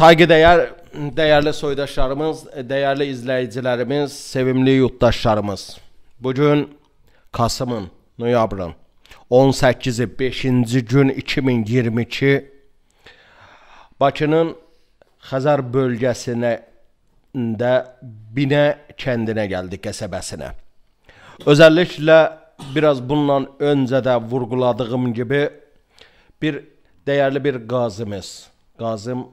Saygıdəyər dəyərli soydaşlarımız, dəyərli izləyicilərimiz, sevimli yurtdaşlarımız. Bu gün Kasımın, noyabrın 18-i 5-ci gün 2022 Bakının Xəzər bölgəsində Binə kəndinə gəldik, qəsəbəsinə. Özəlliklə biraz bununla öncə də vurğuladığım kimi bir dəyərli bir qazimiz, Qazım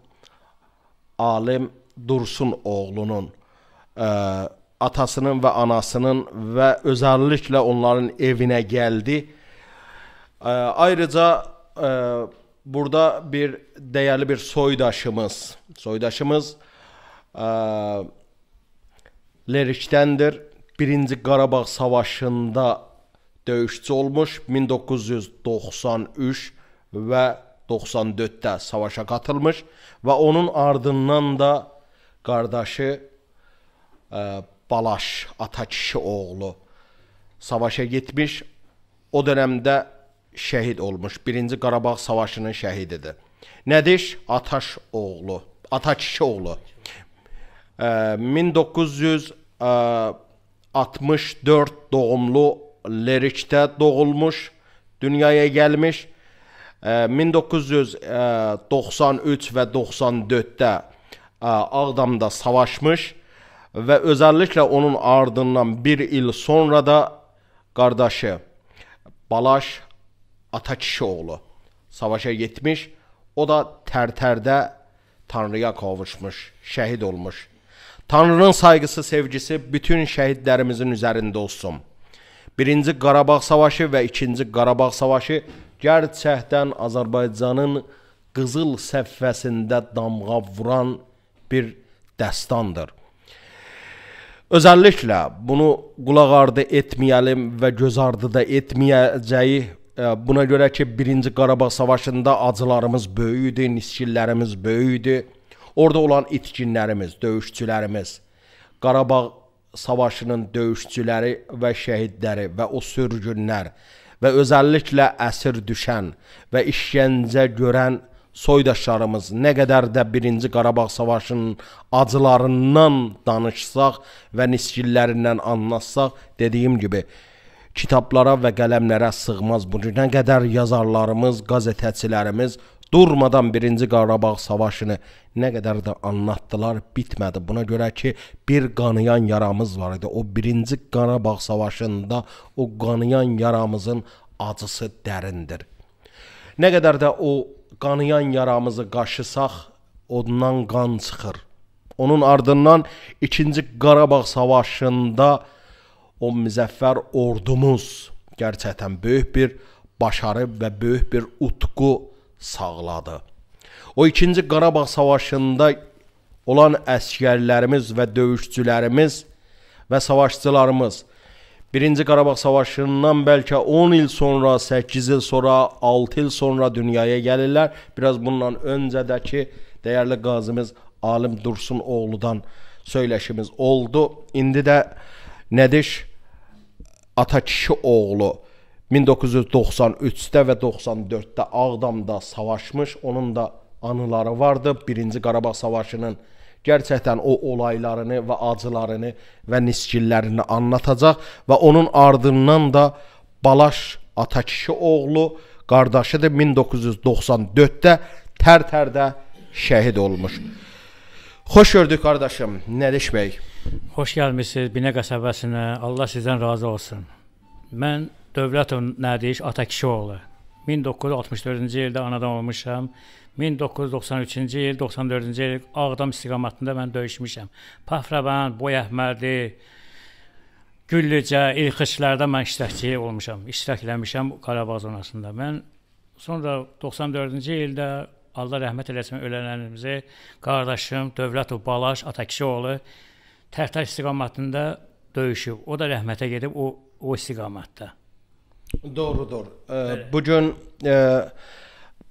Alim Dursun oğlunun ə, e, atasının və anasının və özəlliklə onların evinə gəldi. Ə, e, ayrıca ə, e, burada bir dəyərli bir soydaşımız, soydaşımız ə, Lerikdəndir. 1-ci Qarabağ savaşında döyüşçü olmuş 1993 və 94-də savaşa qatılmış və onun ardından da qardaşı ə, e, Balaş ata kişi oğlu savaşa getmiş. O dövrdə şəhid olmuş. 1-ci Qarabağ savaşının şəhididir. Nədiş Ataş oğlu, ata kişi oğlu. Ə, e, 1964 e, doğumlu Lerikdə doğulmuş, dünyaya gəlmiş 1993 e, və 94-də e, Ağdamda savaşmış və özəlliklə onun ardından bir il sonra da qardaşı Balaş Atakişi oğlu savaşa getmiş. O da Tərtərdə Tanrıya qovuşmuş, şəhid olmuş. Tanrının sayğısı, sevgisi bütün şəhidlərimizin üzərində olsun. 1-ci Qarabağ savaşı və 2-ci Qarabağ savaşı Gerçəkdən Azərbaycanın qızıl səffəsində damğa vuran bir dəstandır. Özəlliklə bunu qulaq ardı etməyəlim və göz ardı da etməyəcəyi e, buna görə ki, 1-ci Qarabağ savaşında acılarımız böyük idi, niskillərimiz böyük idi. Orda olan itkinlərimiz, döyüşçülərimiz, Qarabağ savaşının döyüşçüləri və şəhidləri və o sürgünlər və özəlliklə əsir düşən və işgəncə görən soydaşlarımız nə qədər də 1-ci Qarabağ savaşının acılarından danışsaq və niskillərindən anlatsaq, dediyim kimi kitablara və qələmlərə sığmaz. Bu günə qədər yazarlarımız, qəzetəçilərimiz durmadan 1-ci Qarabağ savaşını nə qədər də anlatdılar, bitmədi. Buna görə ki, bir qanayan yaramız var idi. O 1-ci Qarabağ savaşında o qanayan yaramızın acısı dərindir. Nə qədər də o qanayan yaramızı qaşısaq, ondan qan çıxır. Onun ardından 2-ci Qarabağ savaşında o müzəffər ordumuz gerçəkdən böyük bir başarı və böyük bir utqu sağladı. O 2-ci Qarabağ savaşında olan əskərlərimiz və döyüşçülərimiz və savaşçılarımız 1-ci Qarabağ savaşından bəlkə 10 il sonra, 8 il sonra, 6 il sonra dünyaya gəlirlər. Biraz bundan öncədəki dəyərli qazımız Alim Dursun oğludan söyləşimiz oldu. İndi də Nədiş ata kişi oğlu 1993-də və 94-də Ağdamda savaşmış, onun da anıları vardı. 1-ci Qarabağ savaşının gerçəkdən o olaylarını və acılarını və niskillərini anlatacaq və onun ardından da Balaş Atakişi oğlu qardaşıdır 1994-də Tərtərdə şəhid olmuş. Xoş gördük qardaşım, Nədiş bəy. Xoş gəlmisiniz Binə qəsəbəsinə. Allah sizdən razı olsun. Mən Dövlətov Nədiş Atakişoğlu. 1964-cü ildə anadan olmuşam. 1993-cü il, 94-cü il Ağdam istiqamətində mən döyüşmüşəm. Pafravan, Boy Əhmədi, Güllücə, İlxıçlarda mən iştirakçı olmuşam. İştirak eləmişəm Qarabağ zonasında. Mən sonra 94-cü ildə Allah rəhmət eləsin ölənlərimizi qardaşım Dövlətov Balaş Atakişoğlu Tərtər istiqamətində döyüşüb. O da rəhmətə gedib o o istiqamətdə. Doğrudur. Bəli. Bu gün e,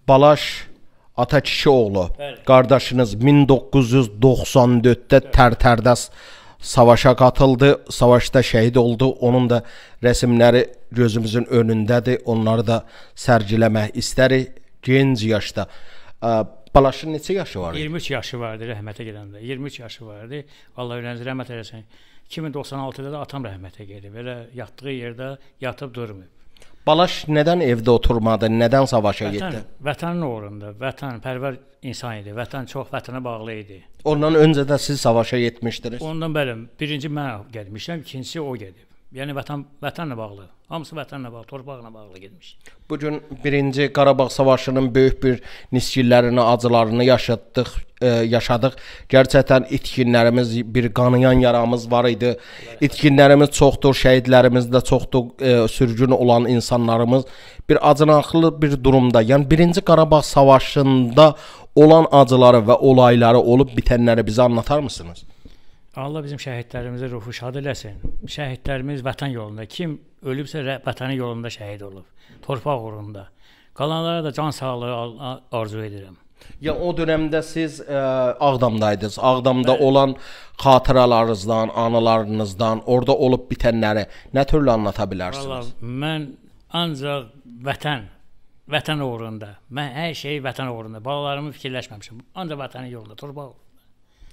Balaş ata kişi oğlu Bəli. qardaşınız 1994-də Tərtərdas savaşa qatıldı, savaşda şəhid oldu. Onun da rəsmləri gözümüzün önündədir. Onları da sərgiləmək istərik gənc yaşda. Balaşın neçə yaşı var idi? 23 yaşı var idi rəhmətə gedəndə. 23 yaşı var idi. Allah öyrənzi rəhmət eləsin. 2096-da da atam rəhmətə gedib. Elə yatdığı yerdə yatıb durmayıb. Balaş nədən evdə oturmadı, nədən savaşa vətən, getdi? Vətənin uğrunda, vətənpərvər insan idi. Vətən çox vətənə bağlı idi. Ondan öncə də siz savaşa getmişdiniz. Ondan bəli, birinci mən getmişəm, ikincisi o gedib. Yəni vətən vətənlə bağlı. Hamısı vətənlə bağlı, torpaqla bağlı getmiş. Bu gün 1-ci Qarabağ savaşının böyük bir nisgillərini, acılarını yaşatdıq, e, yaşadıq. Gerçəkdən itkinlərimiz, bir qanıyan yaramız var idi. İtkinlərimiz çoxdur, şəhidlərimiz də çoxdur, e, sürgün olan insanlarımız bir acınaqlı bir durumda. Yəni 1-ci Qarabağ savaşında olan acıları və olayları olub bitənləri bizə anlatar mısınız? Allah bizim şəhidlərimizə ruhu şad eləsin. Şəhidlərimiz vətən yolunda, kim ölübsə vətənin yolunda şəhid olub, torpaq uğrunda. Qalanlara da can sağlığı arzu edirəm. Ya o dövrdə siz ə, e, Ağdamdaydınız. Ağdamda Bəli. olan xatirələrinizdən, anılarınızdan, orada olub bitənləri nə türlü anlata bilərsiniz? Vallahi mən ancaq vətən vətən uğrunda. Mən hər şeyi vətən uğrunda. Balalarımı fikirləşməmişəm. Ancaq vətənin yolunda, torpaq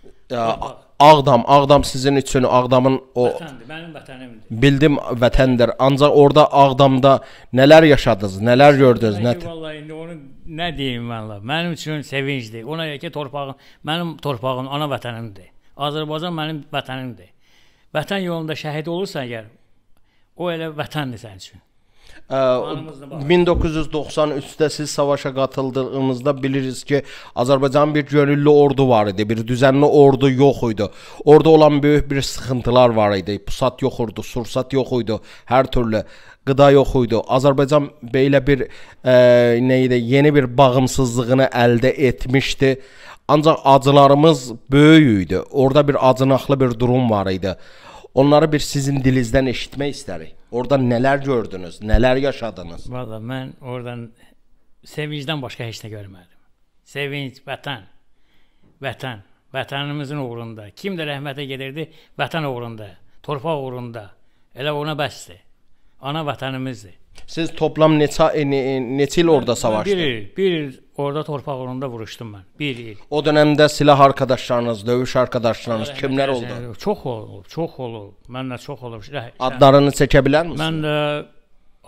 Ə, Ağdam, Ağdam sizin üçün Ağdamın o vətəndir, mənim vətənimdir. Bildim vətəndir. Ancaq orada Ağdamda nələr yaşadınız, nələr gördünüz, nə? Vallahi indi onu nə deyim valla. Mənim üçün sevincdir. Ona görə ki, torpağım mənim torpağım, ana vətənimdir. Azərbaycan mənim vətənimdir. Vətən yolunda şəhid olursan əgər o elə vətəndir sənin üçün. 1993-də siz savaşa qatıldığınızda biliriz ki, Azərbaycanın bir gönüllü ordu var idi, bir düzənli ordu yox idi. Orada olan böyük bir sıxıntılar var idi. Pusat yox idi, sursat yox idi, hər türlü qida yox idi. Azərbaycan belə bir e, nə idi, yeni bir bağımsızlığını əldə etmişdi. Ancaq acılarımız böyük idi. Orada bir acınaqlı bir durum var idi. Onları bir sizin dilinizdən eşitmək istərik. Orada nələr gördünüz, nələr yaşadınız? Valla mən oradan sevincdən başqa heç nə görmədim. Sevinç, vətən, vətən, vətənimizin uğrunda. Kim də rəhmətə gedirdi, vətən uğrunda, torpaq uğrunda. Elə ona bəsdir. Ana vətənimizdir. Siz toplam neçə e, ne, e, neçə il orada savaşdınız? Bir il, bir il Orada torpaq orunda vuruşdum mən 1 il. O dövrdə silah arkadaşlarınız, döyüş arkadaşlarınız Rəhmət kimlər oldu? Çox olub, çox olub. Mənlə çox olub. Rəh Adlarını çəkə bilərmisiniz? Mən də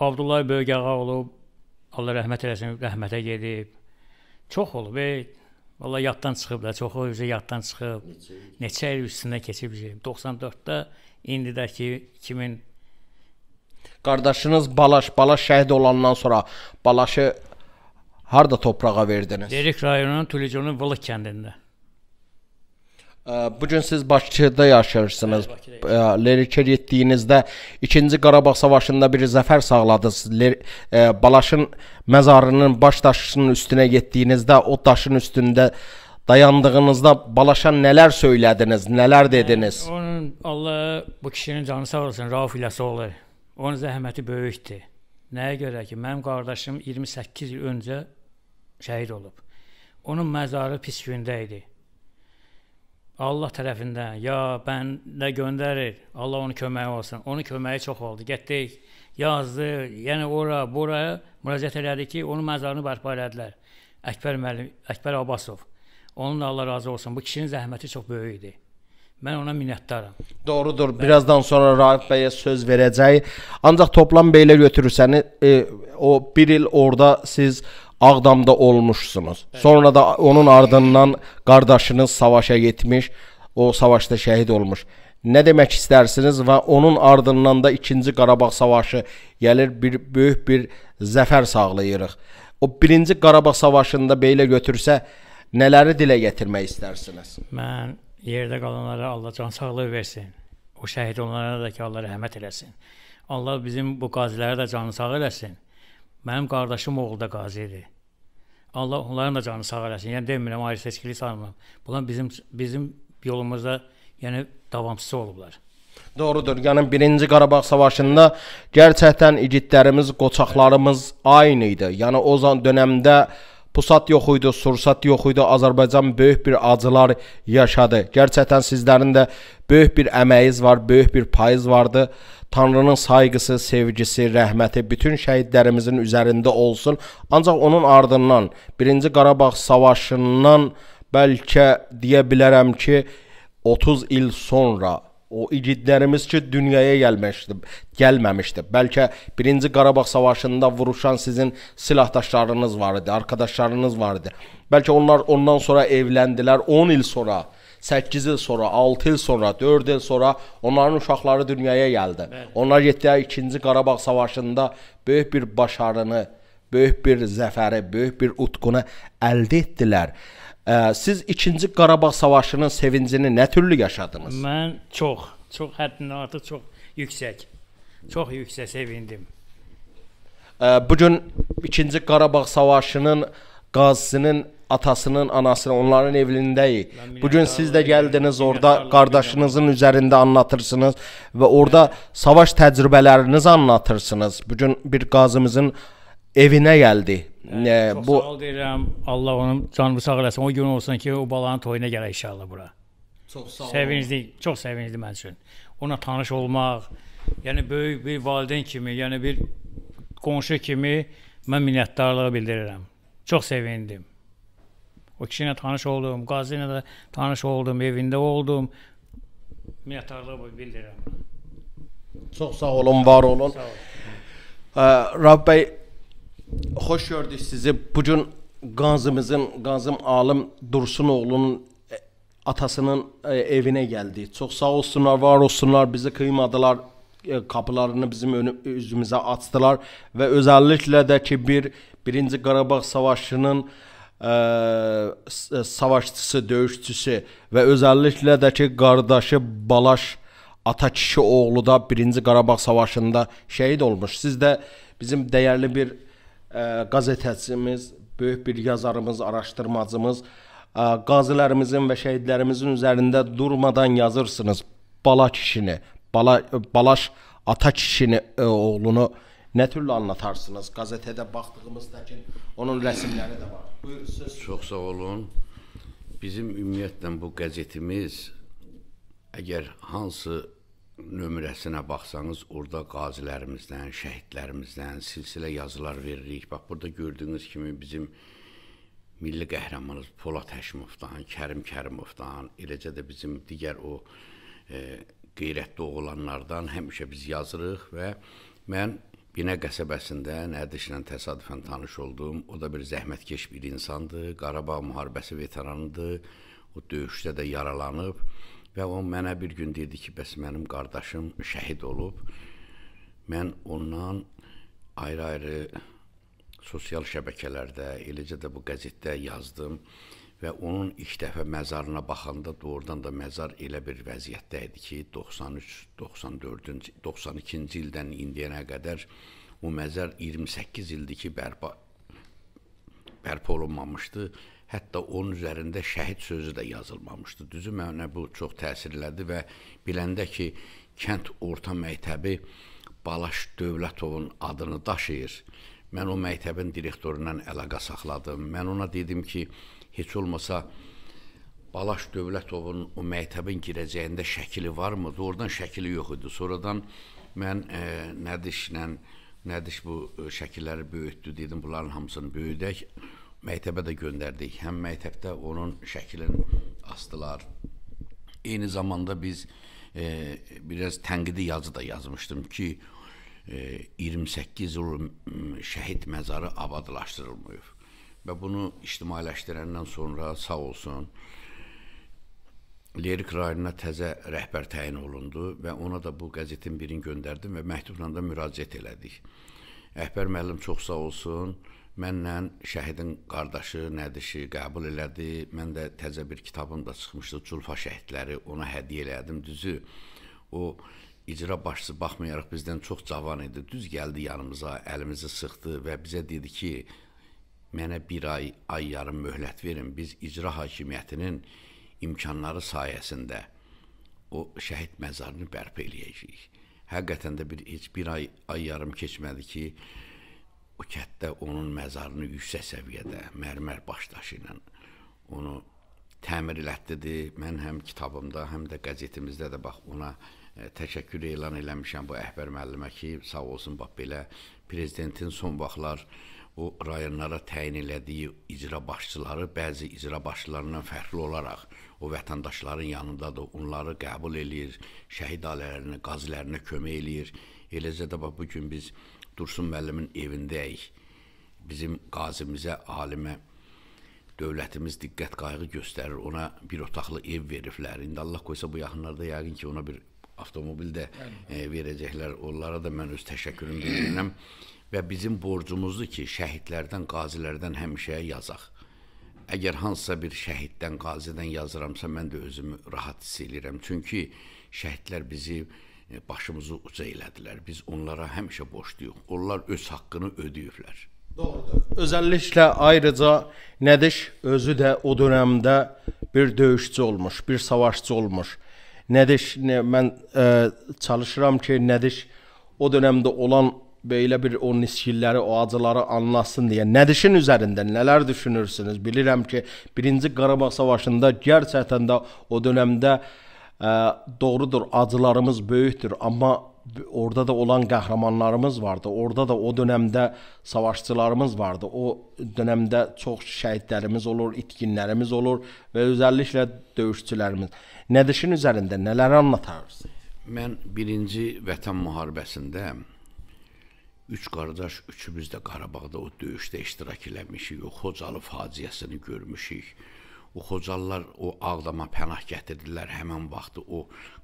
Abdullah böyük ağa olub. Allah rəhmət eləsin, rəhmətə gedib. Çox olub. Ey, valla yaddan çıxıb da, çoxu üzə yaddan çıxıb. Neçə, Neçə il üstündə keçib 94-də indidəki 2000 Qardaşınız Balaş, Balaş şəhid olandan sonra Balaşı harda torpağa verdiniz? Derik rayonunun Tuliconun Vılıq kəndində. Bu gün siz Bakıda yaşayırsınız. Lerikə getdiyinizdə 2-ci Qarabağ savaşında bir zəfər sağladınız. Balaşın məzarının baş daşının üstünə getdiyinizdə o daşın üstündə dayandığınızda Balaşa nələr söylədiniz, nələr dediniz? Yəni, onun Allah bu kişinin canı sağ olsun, Rauf İləsoğlu. Onun zəhməti böyükdür. Nəyə görə ki, mənim qardaşım 28 il öncə şəhid olub. Onun məzarı Piskündə idi. Allah tərəfindən ya bəndə göndərir. Allah onun köməyi olsun. Onun köməyi çox oldu. Getdik, yazdı, yəni ora, bura müraciət elədi ki, onun məzarını bərpa elədilər. Əkbər müəllim, Əkbər Abbasov. Onunla Allah razı olsun. Bu kişinin zəhməti çox böyük idi. Mən ona minnətdaram. Doğrudur. Bəli. Birazdan sonra Raif bəyə söz verəcək. Ancaq toplam belə götürürsəniz, e, o 1 il orada siz Ağdamda olmuşsunuz. Sonra da onun ardından qardaşınız savaşa getmiş, o savaşda şəhid olmuş. Nə demək istərsiniz və onun ardından da 2-ci Qarabağ savaşı gəlir, bir böyük bir zəfər sağlayırıq. O 1-ci Qarabağ savaşında belə götürsə, nələri dilə gətirmək istərsiniz? Mən yerdə qalanlara Allah can sağlığı versin. O şəhid olanlara da ki, Allah rəhmət eləsin. Allah bizim bu qazilərə də canı sağ eləsin. Mənim qardaşım oğulda qazi idi. Allah onların da canı sağ eləsin. Yəni demirəm ayrı seçkili sanmıram. Bunlar bizim bizim yolumuzda yəni davamsız olublar. Doğrudur. Yəni 1-ci Qarabağ savaşında gerçəkdən igidlərimiz, qoçaqlarımız aynı idi. Yəni o zaman dövrdə pusat yox idi, sursat yox idi. Azərbaycan böyük bir acılar yaşadı. Gerçəkdən sizlərin də Böyük bir əməyiniz var, böyük bir payız vardı. Tanrının sayğısı, sevgisi, rəhməti bütün şəhidlərimizin üzərində olsun. Ancaq onun ardından 1-ci Qarabağ savaşından bəlkə deyə bilərəm ki, 30 il sonra o igidlərimiz ki, dünyaya gəlmişdi, gəlməmişdi. Bəlkə 1-ci Qarabağ savaşında vuruşan sizin silahdaşlarınız var idi, arkadaşlarınız var idi. Bəlkə onlar ondan sonra evləndilər 10 il sonra 8 il sonra, 6 il sonra, 4 il sonra onların uşaqları dünyaya gəldi. Bəli. Onlar yetdilər 2-ci Qarabağ savaşında böyük bir başarını, böyük bir zəfəri, böyük bir utqunu əldə etdilər. Ə, siz 2-ci Qarabağ savaşının sevincini nə türlü yaşadınız? Mən çox, çox həddindən artıq çox yüksək. Çox yüksək sevindim. Ə, bu gün 2-ci Qarabağ savaşının qazisinin atasının, anasının, onların evlindəyik. Bu gün siz də gəldiniz orada qardaşınızın üzərində anlatırsınız və orada savaş təcrübələrinizi anlatırsınız. Bu gün bir qazımızın evinə gəldi. Ə, çox bu sağ ol deyirəm. Allah onun canını sağ eləsin. O gün olsun ki, o balanın toyuna gələ inşallah bura. Çox sağ ol. Sevincli, çox sevincli mənim üçün. Ona tanış olmaq, yəni böyük bir valideyn kimi, yəni bir qonşu kimi mən minnətdarlıq bildirirəm. Çox sevindim. O kişiyle tanış oldum, Qazi ilə də tanış oldum, evində oldum. Minnətdarlıq bildirirəm. Çox sağ olun, var olun. Sağ olun. Ee, Rab Bey, hoş gördük sizi. Bugün Qazımızın, Qazım Alım Dursunoğlu'nun e, atasının e, evine geldi. Çok sağ olsunlar, var olsunlar. Bizi kıymadılar. E, kapılarını bizim önü, yüzümüze açtılar ve özellikle de ki bir Birinci Qarabağ Savaşı'nın ə, savaşçısı, döyüşçüsü və özəlliklə də ki, qardaşı Balaş ata kişi oğlu da 1-ci Qarabağ savaşında şəhid olmuş. Siz də bizim dəyərli bir ə, qazetəçimiz, böyük bir yazarımız, araşdırmacımız ə, qazilərimizin və şəhidlərimizin üzərində durmadan yazırsınız. Bala kişini, Bala Balaş ata kişini ə, oğlunu nə türlü anlatarsınız? Qazetədə baxdığımızda ki, onun rəsmləri də var. Buyurun söz. Çox sağ olun. Bizim ümumiyyətlə bu qəzetimiz əgər hansı nömrəsinə baxsanız, orada qazilərimizdən, şəhidlərimizdən silsilə yazılar veririk. Bax burada gördüyünüz kimi bizim milli qəhrəmanımız Polad Həşimovdan, Kərim Kərimovdan, eləcə də bizim digər o e, qeyrətli oğlanlardan həmişə biz yazırıq və mən Binə qəsəbəsində Nərdişlə təsadüfən tanış oldum. O da bir zəhmətkeş bir insandır. Qarabağ müharibəsi veteranıdır. O döyüşdə də yaralanıb və o mənə bir gün dedi ki, bəs mənim qardaşım şəhid olub. Mən ondan ayrı-ayrı sosial şəbəkələrdə, eləcə də bu qəzetdə yazdım və onun ilk dəfə məzarına baxanda doğrudan da məzar elə bir vəziyyətdə idi ki, 93, 94-cü, 92-ci ildən indiyənə qədər o məzar 28 ildir ki, bərpa bərpa olunmamışdı. Hətta onun üzərində şəhid sözü də yazılmamışdı. Düzü mənə bu çox təsir elədi və biləndə ki, kənd orta məktəbi Balaş Dövlətovun adını daşıyır. Mən o məktəbin direktorundan əlaqə saxladım. Mən ona dedim ki, heç olmasa Balaş Dövlətovun o məktəbin girəcəyində şəkili varmıdı? Oradan şəkili yox idi. Sonradan mən e, Nədişlə Nədiş bu e, şəkilləri böyütdü, dedim bunların hamısını böyüdək. Məktəbə də göndərdik. Həm məktəbdə onun şəklini asdılar. Eyni zamanda biz e, biraz tənqidi yazı da yazmışdım ki, e, 28 il şəhid məzarı abadlaşdırılmıyor və bunu ictimailəşdirəndən sonra sağ olsun Lerik rayonuna təzə rəhbər təyin olundu və ona da bu qəzetin birini göndərdim və məktubla da müraciət elədik. Əhbər müəllim çox sağ olsun. Mənlə şəhidin qardaşı, nədişi qəbul elədi. Mən də təzə bir kitabım da çıxmışdı, Culfa şəhidləri, ona hədiyyə elədim. Düzü o icra başçısı baxmayaraq bizdən çox cavan idi. Düz gəldi yanımıza, əlimizi sıxdı və bizə dedi ki, mənə bir ay, ay yarım möhlət verin, biz icra hakimiyyətinin imkanları sayəsində o şəhid məzarını bərpa eləyəcəyik. Həqiqətən də bir, heç bir ay, ay yarım keçmədi ki, o kətdə onun məzarını yüksək səviyyədə mərmər başdaşı ilə onu təmir elətdirdi. Mən həm kitabımda, həm də qəzetimizdə də bax ona ə, e, təşəkkür elan eləmişəm bu Əhbər müəllimə ki, sağ olsun bax belə prezidentin son vaxtlar o rayonlara təyin elədiyi icra başçıları bəzi icra başçılarından fərqli olaraq o vətəndaşların yanındadır, onları qəbul eləyir, şəhid ailələrinə, qazilərinə kömək eləyir. Eləcə də bax bu gün biz Dursun müəllimin evindəyik. Bizim qazimizə, alimə dövlətimiz diqqət qayğı göstərir. Ona bir otaqlı ev veriblər. İndi Allah qoysa bu yaxınlarda yəqin ki, ona bir avtomobil də e, verəcəklər. Onlara da mən öz təşəkkürümü bildirirəm və bizim borcumuzdur ki, şəhidlərdən, qazilərdən həmişə yazaq. Əgər hansısa bir şəhiddən, qazidən yazıramsa, mən də özümü rahat hiss eləyirəm. Çünki şəhidlər bizi e, başımızı uca elədilər. Biz onlara həmişə borcluyuq. Onlar öz haqqını ödəyiblər. Doğrudur. Özəlliklə ayrıca Nədiş özü də o dövrdə bir döyüşçü olmuş, bir savaşçı olmuş. Nədiş mən ə, e, çalışıram ki, Nədiş o dövrdə olan belə bir o niskilləri, o acıları anlasın deyə nə düşün üzərində, nələr düşünürsünüz? Bilirəm ki, 1-ci Qarabağ savaşında gerçəkdən də o dövrdə ə, e, doğrudur, acılarımız böyükdür, amma orada da olan qəhrəmanlarımız vardı. Orada da o dövrdə savaşçılarımız vardı. O dövrdə çox şəhidlərimiz olur, itkinlərimiz olur və özəlliklə döyüşçülərimiz. Nədişin üzərində nələr anlatarsınız? Mən 1-ci Vətən müharibəsində Üç qardaş üçümüz də Qarabağda o döyüşdə iştirak eləmişik. O Xocalı faciəsini görmüşük. O Xocalılar o Ağdama pənah gətirdilər həmin vaxtı. O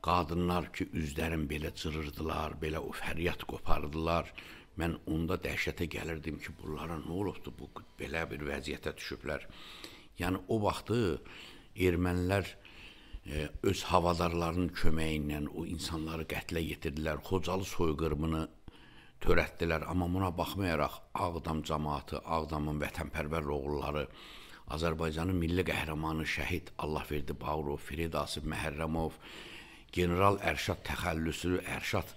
qadınlar ki, üzlərin belə cırırdılar, belə o fəryad qopardılar. Mən onda dəhşətə gəlirdim ki, bunlara nə olubdu? Bu belə bir vəziyyətə düşüblər. Yəni o vaxtı ermənilər Ə, e, öz havadarlarının köməyi ilə o insanları qətlə yetirdilər. Xocalı soyqırımını törətdilər. Amma buna baxmayaraq Ağdam cəmaatı, Ağdamın vətənpərvər oğulları, Azərbaycanın milli qəhrəmanı şəhid Allahverdi Bağırov, Firid Asif Məhərrəmov, general Ərşad Təxəllüsü, Ərşad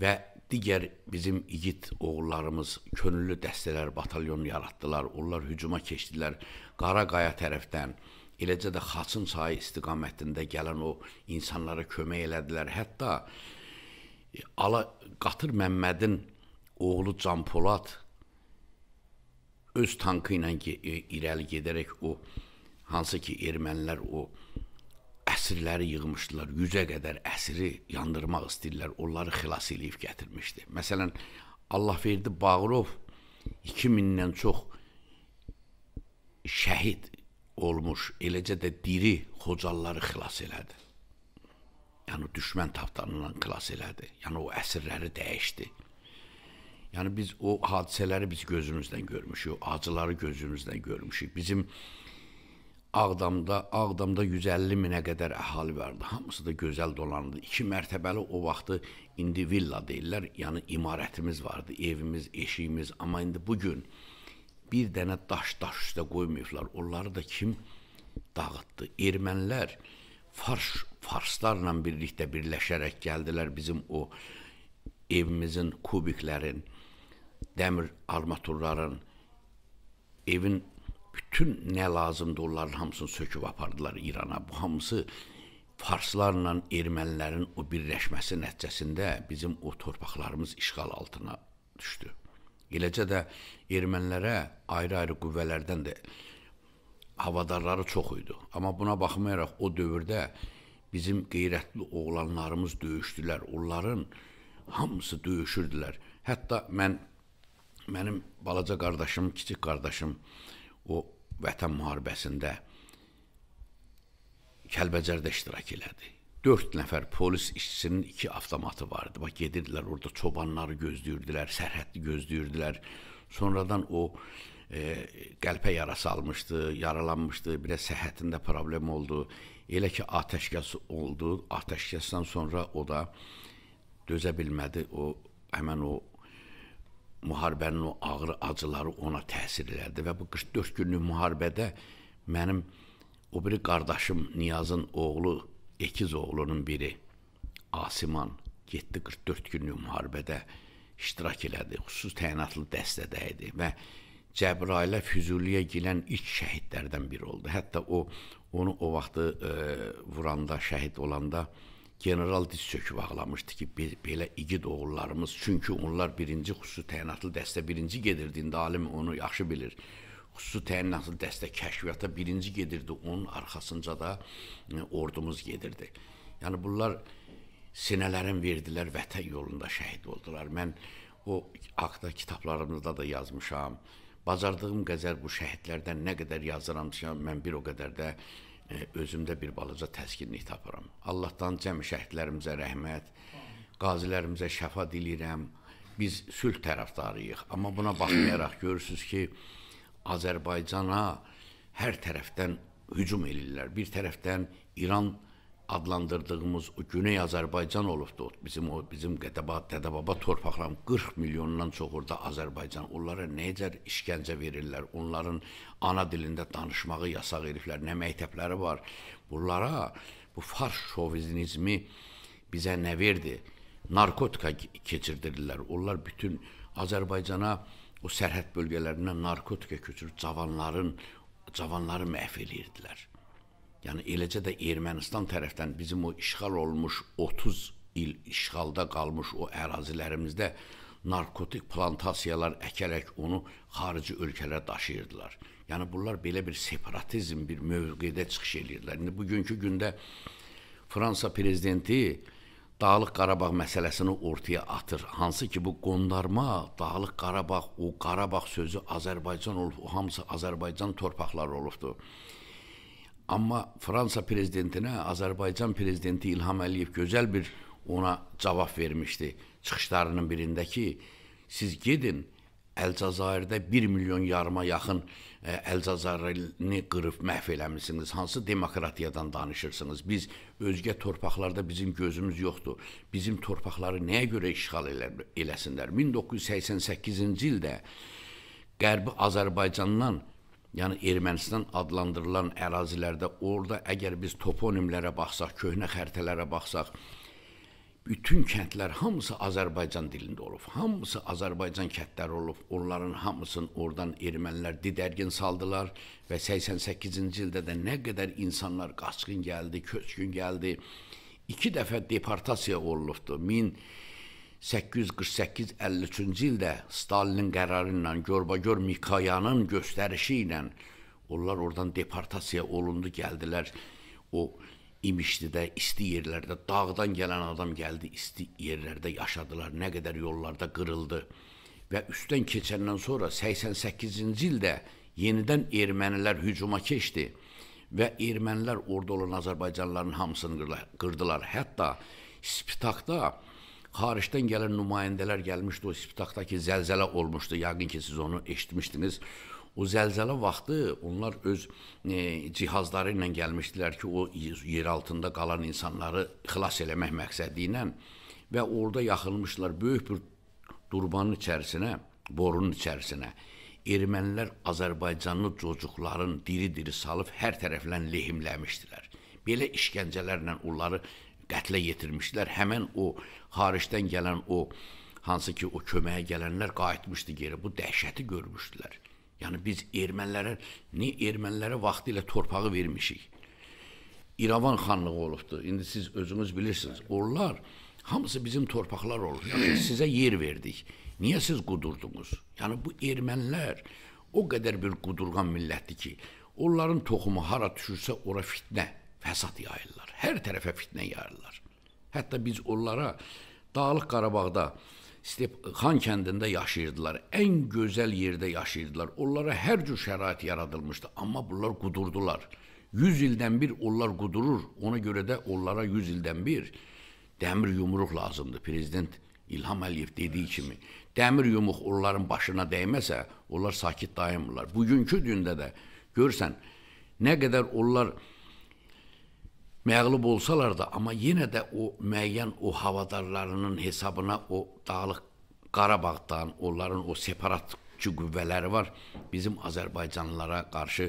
və digər bizim igid oğullarımız könüllü dəstələr, batalyon yaratdılar. Onlar hücuma keçdilər Qaraqaya tərəfdən. Eləcə də Xaçın çayı istiqamətində gələn o insanlara kömək elədilər. Hətta e, Ala Qatır Məmmədin oğlu Canpolad öz tankı ilə e, irəli gedərək o hansı ki ermənilər o əsirləri yığmışdılar, 100-ə qədər əsiri yandırmaq istəyirlər, onları xilas eləyib gətirmişdi. Məsələn, Allahverdi Bağırov 2000-dən çox şəhid olmuş, eləcə də diri xocalları xilas elədi yəni düşmən taftanından xilas elədi. Yəni o əsirləri dəyişdi. Yəni biz o hadisələri biz gözümüzlə görmüşük, acıları gözümüzlə görmüşük. Bizim Ağdamda, Ağdamda 150 minə qədər əhali vardı. Hamısı da gözəl dolanırdı. 2 mərtəbəli o vaxtı indi villa deyirlər. Yəni imarətimiz vardı, evimiz, eşiyimiz, amma indi bu gün bir dənə daş daş üstə qoymayıblar. Onları da kim dağıtdı? Ermənilər Fars farslarla birlikdə birləşərək gəldilər bizim o evimizin kubiklərin, dəmir armaturların, evin bütün nə lazımdı onların hamısını söküb apardılar İrana. Bu hamısı farslarla ermənilərin o birləşməsi nəticəsində bizim o torpaqlarımız işğal altına düşdü. Eləcə də ermənilərə ayrı-ayrı qüvvələrdən də havadarları çox idi. Amma buna baxmayaraq o dövrdə bizim qeyrətli oğlanlarımız döyüşdülər. Onların hamısı döyüşürdülər. Hətta mən mənim balaca qardaşım, kiçik qardaşım o vətən müharibəsində Kəlbəcərdə iştirak elədi. 4 nəfər polis işçisinin 2 avtomatı vardı. Bax gedirdilər orada çobanları gözləyirdilər, sərhəddi gözləyirdilər. Sonradan o e, qəlpə yarası almışdı, yaralanmışdı, bir də səhhətində problem oldu. Elə ki atəşkəs oldu. Atəşkəsdən sonra o da dözə bilmədi. O həmin o müharibənin o ağır acıları ona təsir elədi və bu 44 günlük müharibədə mənim o biri qardaşım Niyazın oğlu, ikiz oğlunun biri Asiman getdi 44 günlük müharibədə iştirak elədi. Xüsus təyinatlı dəstədə idi və Cəbrailə Füzuliyə gələn ilk şəhidlərdən biri oldu. Hətta o onu o vaxtı e, vuranda, şəhid olanda general diz çöküb ağlamışdı ki, be belə igid oğullarımız, çünki onlar birinci xüsusi təyinatlı dəstə birinci gedirdi, indi alim onu yaxşı bilir. Xüsusi təyinatlı dəstə kəşfiyyata birinci gedirdi, onun arxasınca da e, ordumuz gedirdi. Yəni bunlar sinələrin verdilər vətən yolunda şəhid oldular. Mən o haqda kitablarımda da yazmışam. Bacardığım qədər bu şəhidlərdən nə qədər yazıramsa, mən bir o qədər də e, özümdə bir balaca təskinlik tapıram. Allahdan cəmi şəhidlərimizə rəhmət, qazilərimizə şəfa diləyirəm. Biz sülh tərəfdarıyıq, amma buna baxmayaraq görürsüz ki, Azərbaycana hər tərəfdən hücum elirlər. Bir tərəfdən İran adlandırdığımız Güney Azərbaycan olubdu. Bizim o bizim Qədəba, Dədəbaba torpaqlarım 40 milyondan çox orada Azərbaycan. Onlara necə işgəncə verirlər? Onların ana dilində danışmağı yasaq ediblər. Nə məktəbləri var? Bunlara bu fars şovinizmi bizə nə verdi? Narkotika keçirdirdilər. Onlar bütün Azərbaycana o sərhəd bölgələrindən narkotika köçürüb cavanların cavanları məhv edirdilər yəni eləcə də Ermənistan tərəfdən bizim o işğal olmuş 30 il işğalda qalmış o ərazilərimizdə narkotik plantasiyalar əkərək onu xarici ölkələrə daşıyırdılar. Yəni bunlar belə bir separatizm, bir mövqedə çıxış edirdilər. İndi bugünkü gündə Fransa prezidenti Dağlıq Qarabağ məsələsini ortaya atır. Hansı ki bu qondarma Dağlıq Qarabağ, o Qarabağ sözü Azərbaycan olub, o hamısı Azərbaycan torpaqları olubdu. Amma Fransa prezidentinə Azərbaycan prezidenti İlham Əliyev gözəl bir ona cavab vermişdi çıxışlarının birində ki, siz gedin Əlcəzairdə 1 milyon yarıma yaxın e, Əlcəzairlini qırıb məhv eləmisiniz. Hansı demokratiyadan danışırsınız? Biz özgə torpaqlarda bizim gözümüz yoxdur. Bizim torpaqları nəyə görə işğal elə eləsinlər? 1988-ci ildə Qərbi Azərbaycandan yəni Ermənistan adlandırılan ərazilərdə orada əgər biz toponimlərə baxsaq, köhnə xəritələrə baxsaq, bütün kəndlər hamısı Azərbaycan dilində olub. Hamısı Azərbaycan kəndləri olub. Onların hamısını oradan ermənilər didərgin saldılar və 88-ci ildə də nə qədər insanlar qaçqın gəldi, köçkün gəldi. 2 dəfə deportasiya olunubdu. 1000 848-53-cü ildə Stalinin qərarı ilə görbagör Mikayanın göstərişi ilə onlar oradan deportasiya olundu, gəldilər. O İmişlidə, isti yerlərdə, dağdan gələn adam gəldi, isti yerlərdə yaşadılar. Nə qədər yollarda qırıldı. Və üstdən keçəndən sonra 88-ci ildə yenidən ermənilər hücuma keçdi və ermənilər orada olan azərbaycanlıların hamısını qırdılar. Hətta Spitakda Xaricdən gələn nümayəndələr gəlmişdi, o Siptakdakı zəlzələ olmuşdu. Yəqin ki, siz onu eşitmişdiniz. O zəlzələ vaxtı onlar öz e, cihazları ilə gəlmişdilər ki, o yer altında qalan insanları xilas eləmək məqsədi ilə və orada yaxılmışlar böyük bir durbanın içərisinə, borunun içərisinə. Ermənilər Azərbaycanlı cocuqların diri-diri salıb hər tərəflən lehimləmişdilər. Belə işgəncələrlə onları qətlə yetirmişdilər. Həmin o xaricdən gələn o hansı ki o köməyə gələnlər qayıtmışdı geri. Bu dəhşəti görmüşdülər. Yəni biz ermənilərə ni ermənilərə vaxtilə torpağı vermişik. İrəvan xanlığı olubdu. İndi siz özünüz bilirsiniz. Onlar hamısı bizim torpaqlar olur. Yəni sizə yer verdik. Niyə siz qudurdunuz? Yəni bu ermənilər o qədər bir qudurğan millətdir ki, onların toxumu hara düşürsə ora fitnə fəsad yayırlar. Hər tərəfə fitnə yayırlar. Hətta biz onlara Dağlıq Qarabağda Xan kəndində yaşayırdılar. Ən gözəl yerdə yaşayırdılar. Onlara hər cür şərait yaradılmışdı, amma bunlar qudurdular. 100 ildən bir onlar qudurur. Ona görə də onlara 100 ildən bir dəmir yumruq lazımdır. Prezident İlham Əliyev dediyi kimi, dəmir yumruq onların başına dəyməsə, onlar sakit dayanmırlar. Bugünkü gündə də görsən, nə qədər onlar məğlub olsalar da, amma yenə də o müəyyən o havadarlarının hesabına o Dağlıq Qarabağdan onların o separatçı qüvvələri var, bizim Azərbaycanlılara qarşı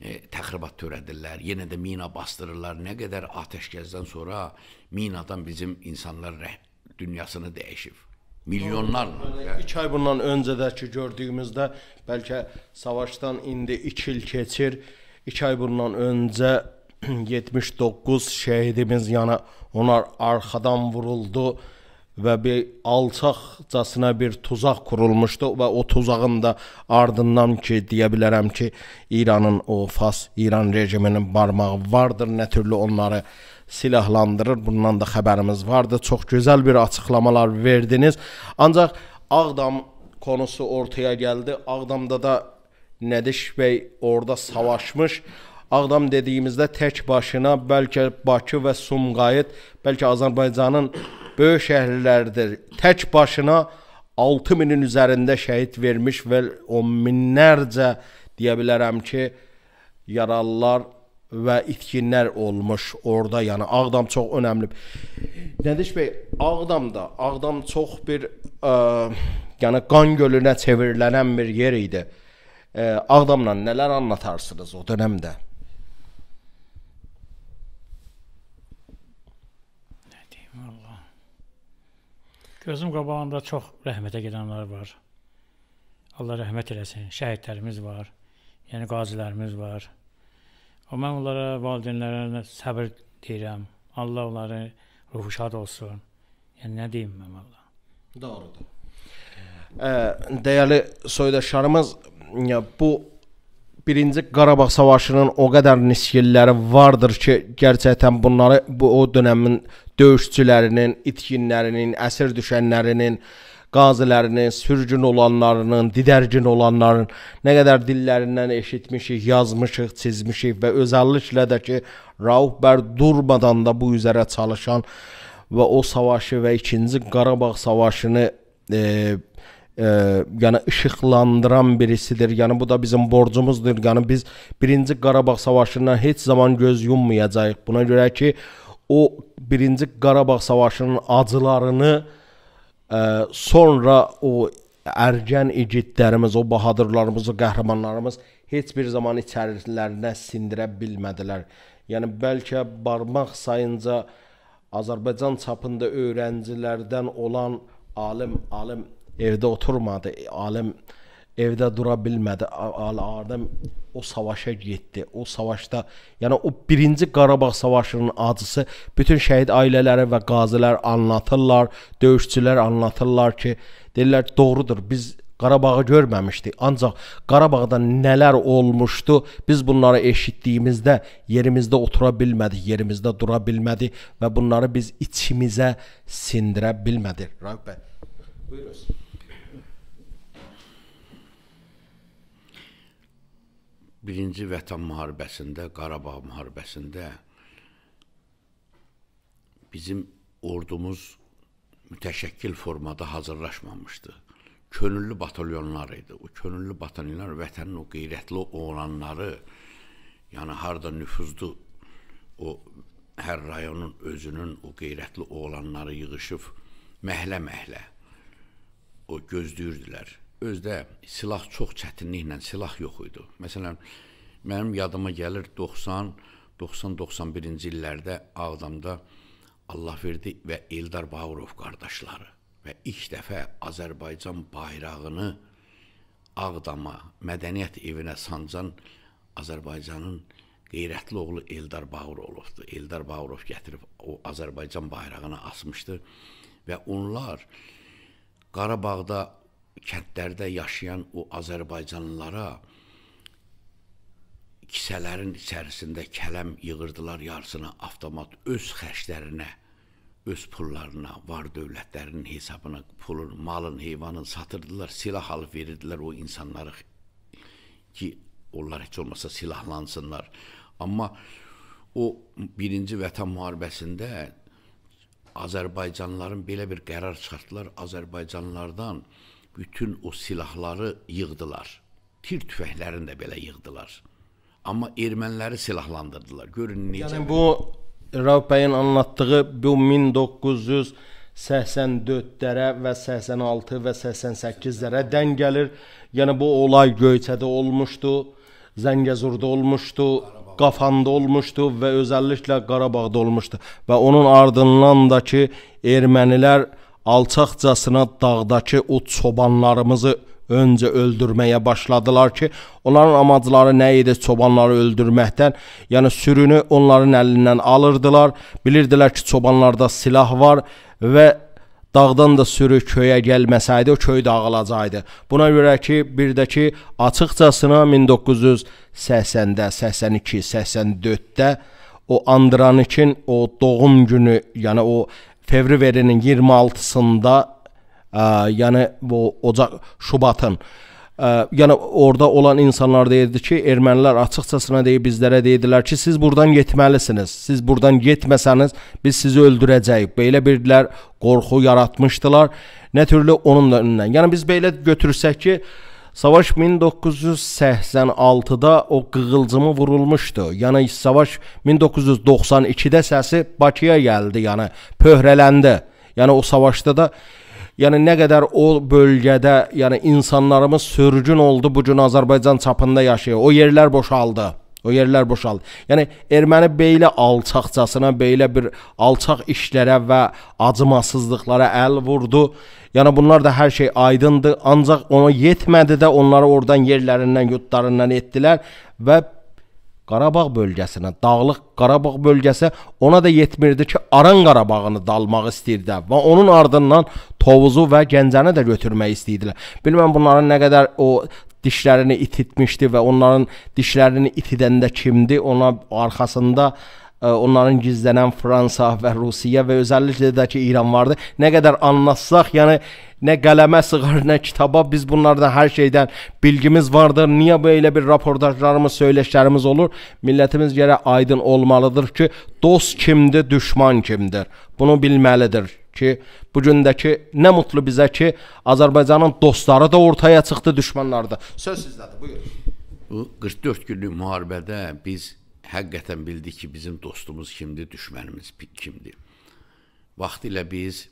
e, təxribat törədirlər. Yenə də mina bastırırlar. Nə qədər atəşkəsdən sonra minadan bizim insanlar dünyasını dəyişib. Milyonlarla. Yəni, iki ay bundan öncədəki gördüyümüzdə bəlkə savaşdan indi 2 il keçir. 2 ay bundan öncə 79 şəhidimiz yana onlar arxadan vuruldu və bir alçaqcasına bir tuzaq qurulmuşdu və o tuzağın da ardından ki deyə bilərəm ki İranın o Fas İran rejiminin barmağı vardır nə türlü onları silahlandırır. Bundan da xəbərimiz vardı. Çox gözəl bir açıqlamalar verdiniz. Ancaq Ağdam konusu ortaya gəldi. Ağdamda da Nədiş bəy orada savaşmış. Ağdam dediyimizdə tək başına bəlkə Bakı və Sumqayıt, bəlkə Azərbaycanın böyük şəhərləridir. Tək başına 6000-in üzərində şəhid vermiş və on minlərcə deyə bilərəm ki, yaralılar və itkinlər olmuş orada. Yəni Ağdam çox önəmli. Nədiş bəy, Ağdamda, Ağdam çox bir ə, yəni qan gölünə çevrilənən bir yer idi. Ə, Ağdamla nələr anlatarsınız o dövrdə? Gözüm qabağında çox rəhmətə gedənlər var. Allah rəhmət eləsin. Şəhidlərimiz var. Yəni qazilərimiz var. O mən onlara, valideynlərinə səbir deyirəm. Allah onları ruhu şad olsun. Yəni nə deyim mən Allah? Doğrudur. Ee, değerli soydaşlarımız ya bu birinci Qarabağ savaşının o qədər nisgilləri vardır ki, gerçəkdən bunları bu o dövrün döyüşçülərinin, itkinlərinin, əsir düşənlərinin, qazilərinin, sürgün olanlarının, didərgin olanların nə qədər dillərindən eşitmişik, yazmışıq, çizmişik və özəlliklə də ki, Rauf Bər durmadan da bu üzərə çalışan və o savaşı və 2-ci Qarabağ savaşını e, e, yəni işıqlandıran birisidir. Yəni bu da bizim borcumuzdur. Yəni biz 1-ci Qarabağ savaşından heç zaman göz yummayacağıq. Buna görə ki, o birinci Qarabağ savaşının acılarını ə, e, sonra o ərgən igidlərimiz, o bahadırlarımız, o qəhrəmanlarımız heç bir zaman içərilərinə sindirə bilmədilər. Yəni bəlkə barmaq sayınca Azərbaycan çapında öyrəncilərdən olan alim alim evdə oturmadı. Alim evdə dura bilmədi. Adəm o savaşa getdi. O savaşda, yəni o birinci Qarabağ savaşının acısı bütün şəhid ailələri və qazilər anlatırlar, döyüşçülər anlatırlar ki, deyirlər doğrudur. Biz Qarabağı görməmişdik. Ancaq Qarabağda nələr olmuşdu? Biz bunları eşitdiyimizdə yerimizdə otura bilmədik, yerimizdə dura bilmədik və bunları biz içimizə sindirə bilmədik. Rəbb bəy. Buyurun. birinci Vətən müharibəsində, Qarabağ müharibəsində bizim ordumuz mütəşəkkil formada hazırlaşmamışdı. Könüllü batalyonlar idi. O könüllü batalyonlar vətənin o qeyrətli oğlanları, yəni harda nüfuzlu o hər rayonun özünün o qeyrətli oğlanları yığılıb məhlə-məhlə o gözləyirdilər özdə silah çox çətinliklə silah yox idi. Məsələn, mənim yadıma gəlir 90 90-91-ci illərdə Ağdamda Allahverdi və Eldar Bağırov qardaşları və ilk dəfə Azərbaycan bayrağını Ağdama, Mədəniyyət evinə sancan Azərbaycanın qeyrətli oğlu Eldar Bağırovdur. Eldar Bağırov gətirib o Azərbaycan bayrağını asmışdı və onlar Qarabağda kəndlərdə yaşayan o Azərbaycanlılara kisələrin içərisində kələm yığırdılar yarısına avtomat öz xərclərinə, öz pullarına, var dövlətlərinin hesabına pulun, malın, heyvanın satırdılar, silah alıb verirdilər o insanlara ki, onlar heç olmasa silahlansınlar. Amma o birinci vətən müharibəsində Azərbaycanlıların belə bir qərar çıxartdılar, Azərbaycanlılardan bütün o silahları yığdılar. Tir tüfəklərini də belə yığdılar. Amma erməniləri silahlandırdılar. Görün necə. Yəni bu Rauf bəyin anlattığı bu 1900 84-dərə və 86 və 88-dərə dən gəlir. Yəni bu olay Göyçədə olmuşdu, Zəngəzurda olmuşdu, Qafanda olmuşdu və özəlliklə Qarabağda olmuşdu. Və onun ardından da ki ermənilər alçaqcasına dağdakı o çobanlarımızı öncə öldürməyə başladılar ki, onların amacları nə idi? Çobanları öldürməkdən, yəni sürünü onların əlindən alırdılar. Bilirdilər ki, çobanlarda silah var və dağdan da sürü köyə gəlməsəydi, o köy dağılacaqdı. Buna görə ki, birdəki açıqcasına 1980-də, 82, 84-də o Andranikin o doğum günü, yəni o fevrverinin 26-sında e, yəni bu ocaq şubatın ə, e, yəni orada olan insanlar deyirdi ki, ermənilər açıqcasına deyib bizlərə deyirdilər ki, siz burdan getməlisiniz. Siz burdan getməsəniz biz sizi öldürəcəyik. Belə birdilər, qorxu yaratmışdılar. Nə türlü onun da önündən. Yəni biz belə götürsək ki, Savaş 1986-da o qığılcımı vurulmuşdu. Yəni savaş 1992-də səsi Bakıya gəldi, yəni pöhrələndi. Yəni o savaşda da Yəni nə qədər o bölgədə, yəni insanlarımız sürgün oldu, bu gün Azərbaycan çapında yaşayır. O yerlər boşaldı. O yerlər boşaldı. Yəni erməni belə alçaqcasına, belə bir alçaq işlərə və acımasızlıqlara əl vurdu. Yəni bunlar da hər şey aydındır, ancaq ona yetmədi də onları oradan yerlərindən, yurdlarından etdilər və Qarabağ bölgəsinə, Dağlıq Qarabağ bölgəsi ona da yetmirdi ki, Aran Qarabağını dalmaq istəyirdi və onun ardından Tovuzu və Gəncəni də götürmək istəyirdilər. Bilmən bunların nə qədər o dişlərini ititmişdi və onların dişlərini itidəndə kimdi? Ona arxasında ə, e, onların gizlənən Fransa və Rusiya və özəlliklə də ki İran vardı. Nə qədər anlatsaq, yəni nə qələmə sığar, nə kitaba biz bunlardan hər şeydən bilgimiz vardır. Niyə belə bir raportajlarımız, söyləşlərimiz olur? Millətimiz yerə aydın olmalıdır ki, dost kimdir, düşman kimdir? Bunu bilməlidir ki, bugündəki nə mutlu bizə ki, Azərbaycanın dostları da ortaya çıxdı, düşmənləri də. Söz sizdədir, buyurun. Bu 44 günlük müharibədə biz həqiqətən bildik ki, bizim dostumuz kimdir, düşmənimiz kimdir. Vaxtilə biz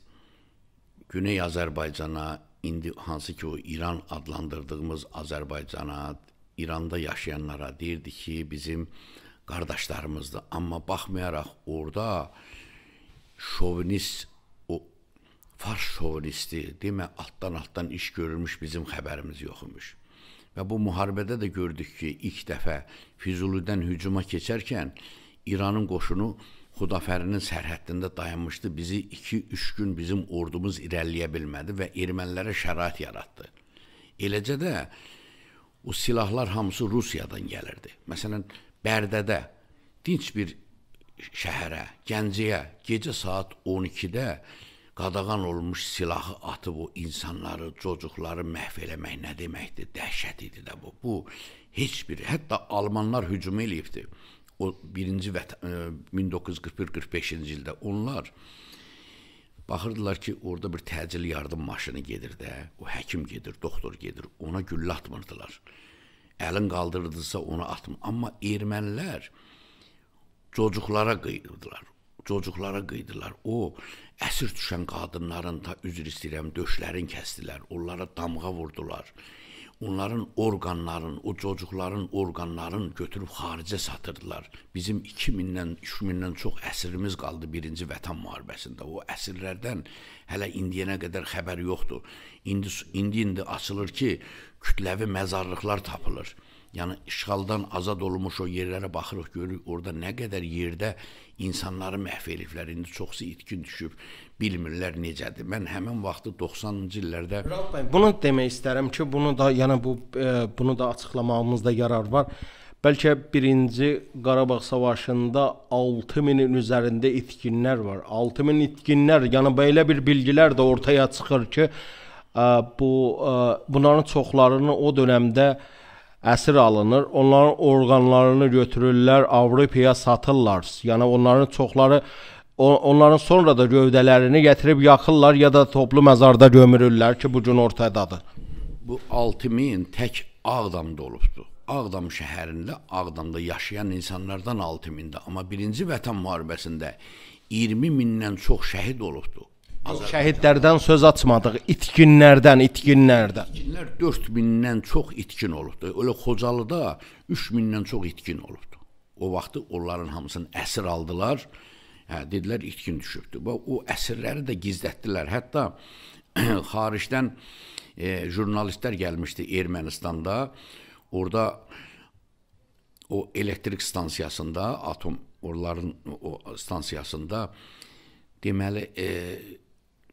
Güney Azərbaycana, indi hansı ki o İran adlandırdığımız Azərbaycana, İranda yaşayanlara deyirdi ki, bizim qardaşlarımızdır. Amma baxmayaraq orada şovinist fars şovristi, demə altdan-altdan iş görülmüş bizim xəbərimiz yox imiş. Və bu müharibədə də gördük ki, ilk dəfə Füzulidən hücuma keçərkən İranın qoşunu Xudafərinin sərhəddində dayanmışdı. Bizi 2-3 gün bizim ordumuz irəliyə bilmədi və ermənilərə şərait yaratdı. Eləcə də o silahlar hamısı Rusiyadan gəlirdi. Məsələn, Bərdədə dinç bir şəhərə, Gəncəyə gecə saat 12-də qadağan olmuş silahı atıb o insanları, cocuqları məhv eləmək nə deməkdir? Dəhşət idi də bu. Bu heç bir, hətta almanlar hücum eləyibdi. O 1-ci 1941-45-ci e, ildə onlar baxırdılar ki, orada bir təcili yardım maşını gedir də, o həkim gedir, doktor gedir, ona güllə atmırdılar. Əlin qaldırdısa onu atmır. Amma ermənilər cocuqlara qıyırdılar cocuklara qıydılar. O əsir düşən qadınların ta üzr istəyirəm döşlərin kəsdilər. Onlara damğa vurdular. Onların orqanların, o cocukların orqanlarını götürüb xaricə satırdılar. Bizim 2000-dən 3000-dən çox əsirimiz qaldı 1-ci Vətən müharibəsində. O əsirlərdən hələ indiyənə qədər xəbər yoxdur. İndi indi indi açılır ki, kütləvi məzarlıqlar tapılır. Yəni işğaldan azad olunmuş o yerlərə baxırıq, görürük orada nə qədər yerdə insanları məhv eliblər. İndi çoxsu itkin düşüb, bilmirlər necədir. Mən həmin vaxtı 90-cı illərdə Rəbb bəy, bunu demək istərəm ki, bunu da yəni bu e, bunu da açıqlamağımızda yarar var. Bəlkə 1-ci Qarabağ savaşında 6000-in üzərində itkinlər var. 6000 itkinlər, yəni belə bir bilgilər də ortaya çıxır ki, ə, e, bu ə, e, bunların çoxlarını o dövrdə əsir alınır, onların orqanlarını götürürlər, Avropaya satırlar. Yəni onların çoxları onların sonra da gövdələrini gətirib yaxırlar ya da toplu məzarda gömürürlər ki, bu gün ortadadır. Bu 6000 tək Ağdamda olubdu. Ağdam şəhərində, Ağdamda yaşayan insanlardan 6000-də, amma 1-ci Vətən müharibəsində 20 mindən çox şəhid olubdu. Az şəhidlərdən söz açmadıq, itkinlərdən, itkinlərdən. İtkinlər 4000-dən çox itkin olubdu. Elə Xocalıda 3000-dən çox itkin olubdu. O vaxtı onların hamısını əsir aldılar. Hə, dedilər itkin düşübdü. Və o əsirləri də gizlətdilər. Hətta xaricdən e, jurnalistlər gəlmişdi Ermənistanda. Orda o elektrik stansiyasında, atom onların o stansiyasında deməli e,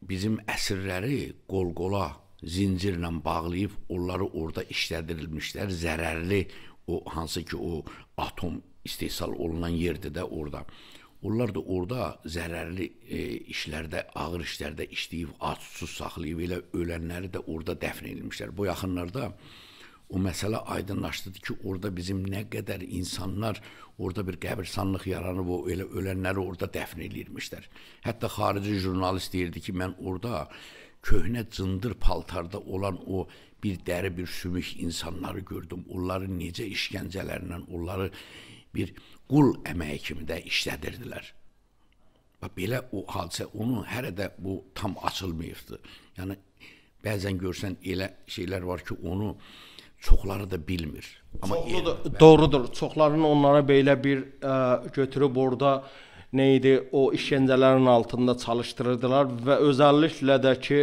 bizim əsirləri qol-qola zincirlə bağlayıb onları orada işlədirilmişlər zərərli o hansı ki o atom istehsal olunan yerdə də orada. Onlar da orada zərərli e, işlərdə, ağır işlərdə işləyib, ac susuz saxlayıb elə ölənləri də orada dəfn edilmişlər. Bu yaxınlarda e, o məsələ aydınlaşdı ki, orada bizim nə qədər insanlar orada bir qəbirstanlıq yaranıb o elə ölənləri orada dəfn eləyirmişlər. Hətta xarici jurnalist deyirdi ki, mən orada köhnə cındır paltarda olan o bir dəri bir sümük insanları gördüm. Onları necə işgəncələrlə, onları bir qul əməyi kimi də işlədirdilər. Və belə o hadisə onun hələ də bu tam açılmayıbdı. Yəni bəzən görsən elə şeylər var ki, onu çoxları da bilmir. Amma Çoxludur, el, doğrudur. Çoxlarının onlara belə bir ə, e, götürüb orada nə idi, o işgəncələrin altında çalışdırırdılar və özəlliklə də ki,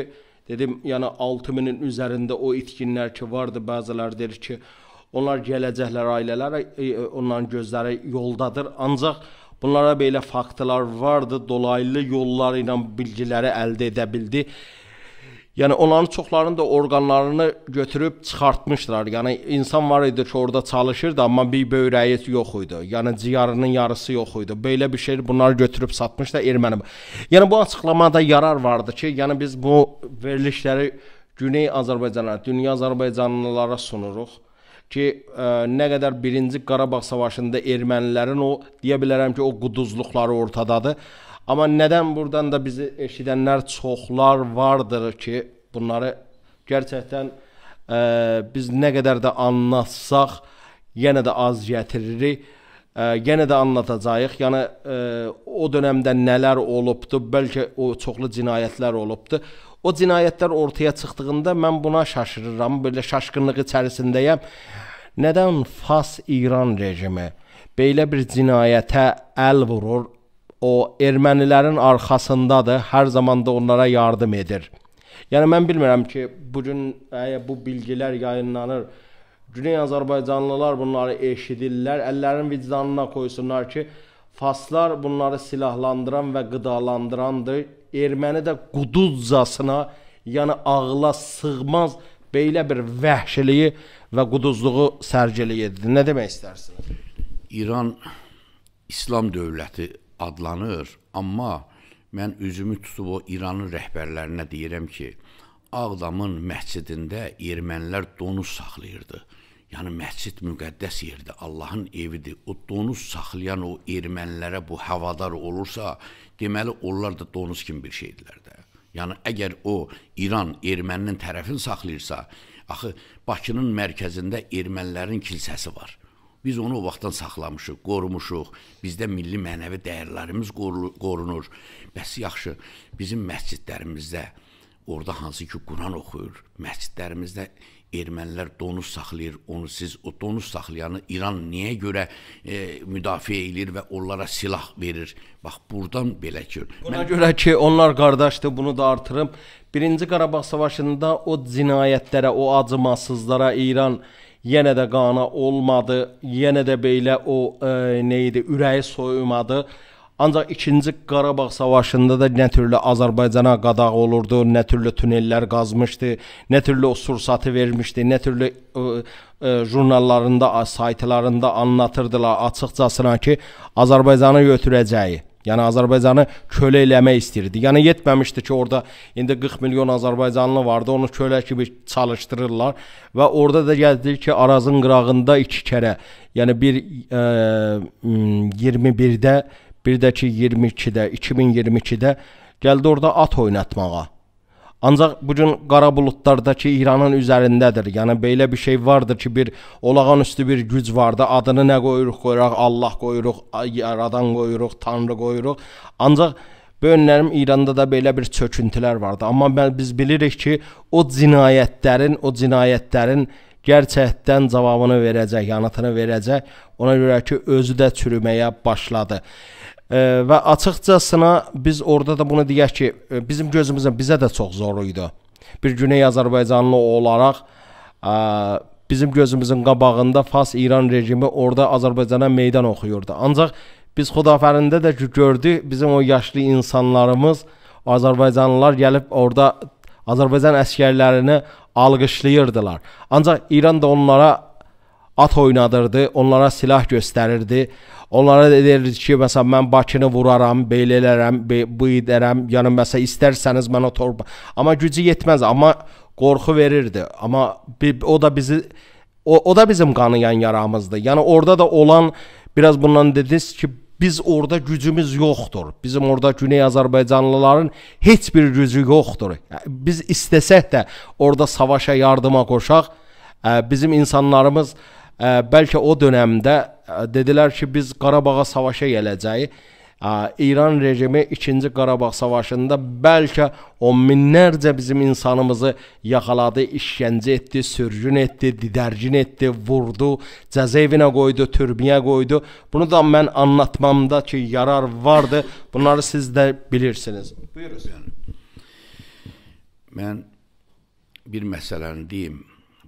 dedim, yəni 6000-in üzərində o itkinlər ki, vardı, bəziləri deyir ki, onlar gələcəklər ailələrə, e, e, onların gözləri yoldadır. Ancaq bunlara belə faktlar vardı, dolaylı yollar ilə bilgiləri əldə edə bildi. Yəni onların çoxlarının da orqanlarını götürüb çıxartmışdılar. Yəni insan var idi ki, orada çalışırdı, amma bir böyrəyi yox idi. Yəni ciyarının yarısı yox idi. Belə bir şey bunlar götürüb satmışdı erməni. Yəni bu açıqlamada yarar vardı ki, yəni biz bu verilişləri Güney Azərbaycana, dünya Azərbaycanlılara sunuruq ki, ə, e, nə qədər 1-ci Qarabağ savaşında ermənilərin o deyə bilərəm ki, o quduzluqları ortadadır. Amma nədən burdan da bizi eşidənlər çoxlar vardır ki, bunları gerçəkdən ə, e, biz nə qədər də anlatsaq, yenə də az gətiririk. Ə, e, yenə də anlatacağıq. Yəni ə, e, o dövrdə nələr olubdu, bəlkə o çoxlu cinayətlər olubdu. O cinayətlər ortaya çıxdığında mən buna şaşırıram, belə şaşqınlıq içərisindəyəm. Nədən Fas İran rejimi belə bir cinayətə əl vurur, o ermənilərin arxasındadır, hər zaman da onlara yardım edir. Yəni mən bilmirəm ki, bu gün əgər bu bilgilər yayınlanır, Güney Azərbaycanlılar bunları eşidirlər, əllərin vicdanına qoysunlar ki, faslar bunları silahlandıran və qidalandırandır. Erməni də quduzcasına, yəni ağla sığmaz belə bir vəhşiliyi və quduzluğu sərgiləyirdi. Nə demək istərsiniz? İran İslam dövləti adlanır, amma mən üzümü tutub o İranın rəhbərlərinə deyirəm ki, Ağdamın məscidində ermənilər donuz saxlayırdı. Yəni məscid müqəddəs yerdir, Allahın evidir. O donuz saxlayan o ermənilərə bu havadar olursa, deməli onlar da donuz kimi bir şeydirlər də. Yəni əgər o İran erməninin tərəfini saxlayırsa, axı Bakının mərkəzində ermənilərin kilsəsi var. Biz onu o vaxtdan saxlamışıq, qorumuşuq. Bizdə milli mənəvi dəyərlərimiz qorunur. Bəs yaxşı, bizim məscidlərimizdə orada hansı ki Quran oxuyur. Məscidlərimizdə ermənilər donuz saxlayır. Onu siz o donuz saxlayanı İran niyə görə e, müdafiə eləyir və onlara silah verir? Bax burdan belə ki. Buna mən... görə ki onlar qardaşdır, bunu da artırım. 1-ci Qarabağ savaşında o cinayətlərə, o acımasızlara İran yenə də qana olmadı, yenə də belə o ə, e, nə idi, ürəyi soyumadı. Ancaq 2-ci Qarabağ savaşında da nə türlü Azərbaycana qadağ olurdu, nə türlü tunellər qazmışdı, nə türlü o sursatı vermişdi, nə türlü ə, e, ə, e, jurnallarında, saytlarında anlatırdılar açıqcasına ki, Azərbaycanı götürəcəyi. Yəni Azərbaycanı kölə eləmək istirdi. Yəni yetməmişdi ki, orada indi 40 milyon azərbaycanlı vardı, onu kölə kimi çalışdırırlar və orada da gəldi ki, Arazın qırağında 2 kərə, yəni bir e, 21-də, bir də ki 22-də, 2022-də gəldi orada at oynatmağa. Ancaq bu gün qara buludlardakı İranın üzərindədir. Yəni belə bir şey vardır ki, bir olağanüstü bir güc vardı. Adını nə qoyuruq, qoyuraq, Allah qoyuruq, yaradan qoyuruq, tanrı qoyuruq. Ancaq Böyünlərim İranda da belə bir çöküntülər vardı. Amma biz bilirik ki, o cinayətlərin, o cinayətlərin gerçəkdən cavabını verəcək, yanıtını verəcək. Ona görə ki, özü də çürüməyə başladı və açıqcasına biz orada da bunu deyək ki, e, bizim gözümüzə bizə də çox zor idi. Bir Güney Azərbaycanlı olaraq ə, e, bizim gözümüzün qabağında Fas İran rejimi orada Azərbaycana meydan oxuyurdu. Ancaq biz Xudafərində də gördük bizim o yaşlı insanlarımız Azərbaycanlılar gəlib orada Azərbaycan əskərlərini alqışlayırdılar. Ancaq İran da onlara at oynadırdı, onlara silah göstərirdi. Onlara deyirdik ki, məsələn mən Bakını vuraram, belə elərəm, be, bu edərəm, yəni məsəl istərsəniz mənə torba. Amma gücü yetməz, amma qorxu verirdi. Amma o da bizi o, o da bizim qanıyan yaramızdı. Yəni orada da olan biraz bundan dediniz ki, biz orada gücümüz yoxdur. Bizim orada Güney Azərbaycanlıların heç bir gücü yoxdur. Biz istəsək də orada savaşa yardıma qoşaq, bizim insanlarımız bəlkə o dövrdə dedilər ki, biz Qarabağa savaşa gələcəyik. İran rejimi 2-ci Qarabağ savaşında bəlkə on minlərcə bizim insanımızı yaxaladı, işgəncə etdi, sürgün etdi, didərgin etdi, vurdu, cəzaevinə qoydu, türbəyə qoydu. Bunu da mən anlatmamda ki, yarar vardı. Bunları siz də bilirsiniz. Buyurun. Yəni, mən bir məsələni deyim.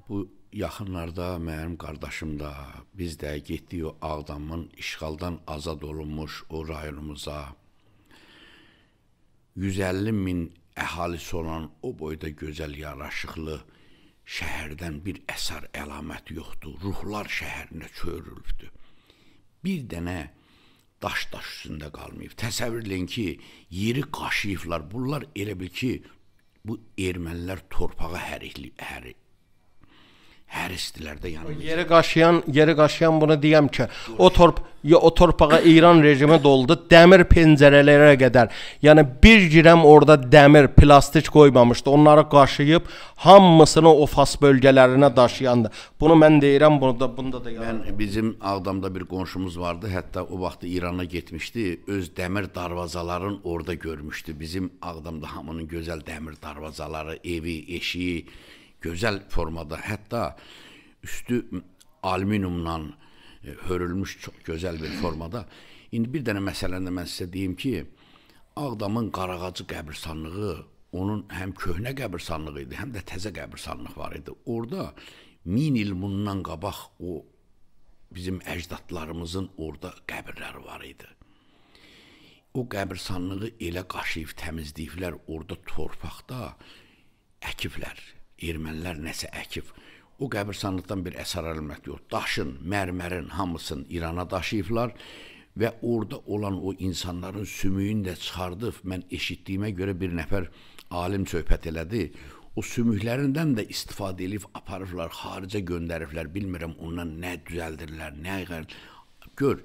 Bu yaxınlarda mənim qardaşım da, biz də getdik o Ağdamın işğaldan azad olunmuş o rayonumuza. 150 min əhalisi olan o boyda gözəl yaraşıqlı şəhərdən bir əsər əlamət yoxdur. Ruhlar şəhərinə çövrülübdü. Bir dənə daş daş üstündə qalmayıb. Təsəvvür eləyin ki, yeri qaşıyıblar. Bunlar elə bil ki, bu ermənilər torpağı hərəkli, hər, hər istilərdə yanılır. Yerə qaşıyan, yerə qaşıyan bunu deyəm ki, Dur. o torp ya o torpağa İran rejimi doldu dəmir pəncərələrə qədər. Yəni bir girəm orada dəmir, plastik qoymamışdı. Onları qaşıyıb hamısını o fas bölgələrinə daşıyandı. Bunu mən deyirəm, bunu da bunda da yalan. Mən bizim Ağdamda bir qonşumuz vardı. Hətta o vaxt İrana getmişdi. Öz dəmir darvazaların orada görmüşdü. Bizim Ağdamda hamının gözəl dəmir darvazaları, evi, eşiyi gözəl formada, hətta üstü alüminiumla e, hörülmüş çox gözəl bir formada. İndi bir dənə məsələni mən sizə deyim ki, Ağdamın Qarağacı qəbirstanlığı onun həm köhnə qəbirstanlığı idi, həm də təzə qəbirstanlıq var idi. Orda 1000 il bundan qabaq o bizim əcdadlarımızın orada qəbirləri var idi. O qəbirstanlığı elə qaşıyıb təmizləyiblər, orada torpaqda əkiblər, ermənilər nəsə əkib. O qəbirstanlıqdan bir əsər əlmət yox. Daşın, mərmərin hamısını İrana daşıyıblar və orada olan o insanların sümüyünü də çıxardıb mən eşitdiyimə görə bir nəfər alim söhbət elədi. O sümüklərindən də istifadə edib aparıblar, xaricə göndəriblər. Bilmirəm ondan nə düzəldirlər, nə yığır. Gör,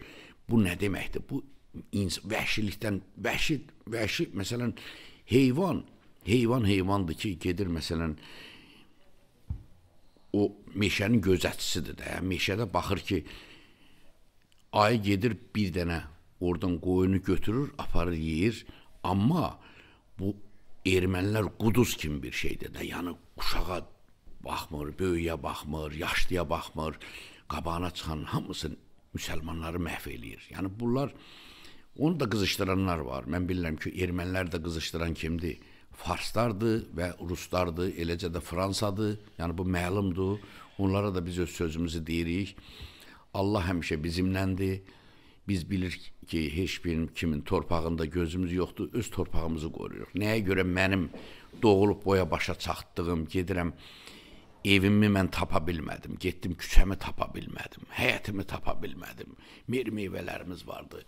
bu nə deməkdir? Bu vəhşilikdən vəhşi vəhşi məsələn heyvan heyvan heyvandır ki, gedir məsələn o meşənin gözətçisidir də. Yəni meşədə baxır ki, ayı gedir bir dənə oradan qoyunu götürür, aparır yeyir. Amma bu ermənilər quduz kimi bir şeydir də. Yəni uşağa baxmır, böyüyə baxmır, yaşlıya baxmır. Qabağına çıxan hamısını müsəlmanları məhv eləyir. Yəni bunlar onu da qızışdıranlar var. Mən bilirəm ki, ermənilər də qızışdıran kimdir? farslardı və ruslardı, eləcə də Fransadır. Yəni bu məlumdur. Onlara da biz öz sözümüzü deyirik. Allah həmişə bizimləndir. Biz bilirik ki, heç bir kimin torpağında gözümüz yoxdur, öz torpağımızı qoruyuruq. Nəyə görə mənim doğulub boya başa çatdığım, gedirəm evimi mən tapa bilmədim, getdim küçəmi tapa bilmədim, həyətimi tapa bilmədim. Mir meyvələrimiz vardı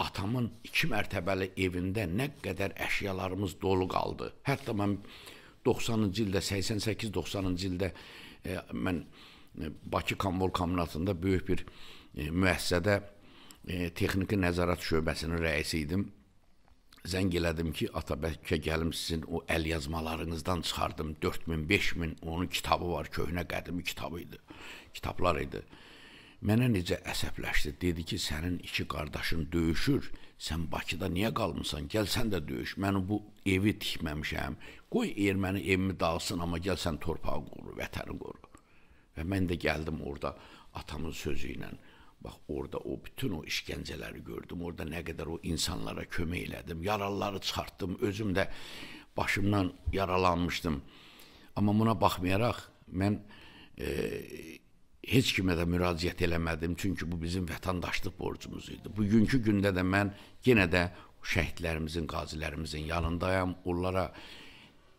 atamın iki mərtəbəli evində nə qədər əşyalarımız dolu qaldı. Hətta mən 90-cı ildə, 88-90-cı ildə e, mən e, Bakı Kombol Kombinatında böyük bir e, müəssisədə e, texniki nəzarət şöbəsinin rəisi idim. Zəng elədim ki, Atabəkə gəlim sizin o əl yazmalarınızdan çıxardım. 4000, 5000 onun kitabı var, köhnə qədimi kitabı idi. Kitablar idi. Mənə necə əsəbləşdi. Dedi ki, sənin iki qardaşın döyüşür. Sən Bakıda niyə qalmısan? Gəl sən də döyüş. Mən bu evi tikməmişəm. Qoy erməni evimi dağılsın, amma gəl sən torpağı qoru, vətəni qoru. Və mən də gəldim orada atamın sözü ilə. Bax orada o bütün o işgəncələri gördüm. Orada nə qədər o insanlara kömək elədim. Yaralıları çıxartdım. Özüm də başımdan yaralanmışdım. Amma buna baxmayaraq mən e, heç kimə də müraciət eləmədim, çünki bu bizim vətəndaşlıq borcumuz idi. Bugünkü gündə də mən yenə də şəhidlərimizin, qazilərimizin yanındayam. Onlara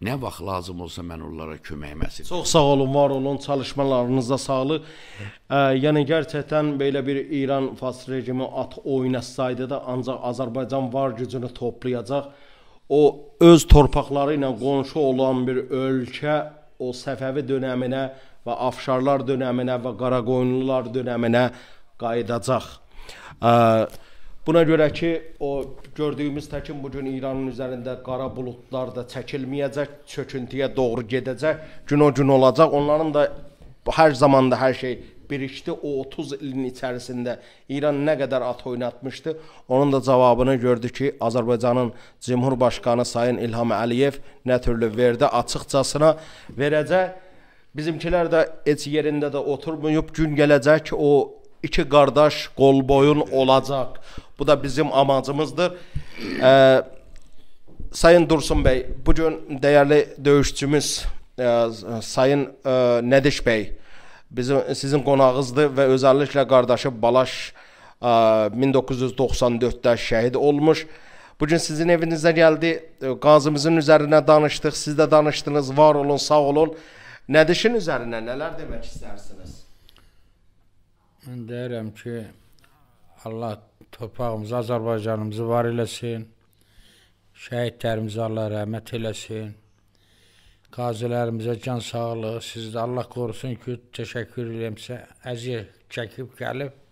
nə vaxt lazım olsa mən onlara kömək məsələm. Çox sağ olun, var olun, çalışmalarınıza sağlıq. E, yəni gerçəkdən belə bir İran Fas rejimi at oynasaydı da ancaq Azərbaycan var gücünü toplayacaq. O öz torpaqları ilə qonşu olan bir ölkə o Səfəvi dövrünə və afşarlar dönəminə və qaraqoyunlular dönəminə qayıdacaq. Ə, buna görə ki, o gördüyümüz təkin bu gün İranın üzərində qara buludlar da çəkilməyəcək, çöküntüyə doğru gedəcək, gün o gün olacaq. Onların da hər zamanda hər şey birikdi. O 30 ilin içərisində İran nə qədər at oynatmışdı, onun da cavabını gördü ki, Azərbaycanın Cümhurbaşqanı Sayın İlham Əliyev nə türlü verdi, açıqcasına verəcək Bizimkilər də heç yerində də oturmayıb. Gün gələcək o iki qardaş qol boyun olacaq. Bu da bizim amacımızdır. E, Sayın Dursun bəy, bu gün dəyərli döyüşçümüz e, Sayın e, Nədiş bəy bizim sizin qonağınızdır və özəlliklə qardaşı Balaş ə, e, 1994-də şəhid olmuş. Bu gün sizin evinizə gəldi. E, qazımızın üzərinə danışdıq. Siz də danışdınız. Var olun, sağ olun. Nədirşin üzərinə nələr demək istərsiniz? Mən deyirəm ki, Allah torpağımızı, Azərbaycanımızı var eləsin. Şəhidlərimizə Allah rəhmət eləsin. Qazilərimizə can sağlığı. Siz də Allah qorusun ki, təşəkkür edirəm sizə. Əziyyət çəkib gəlib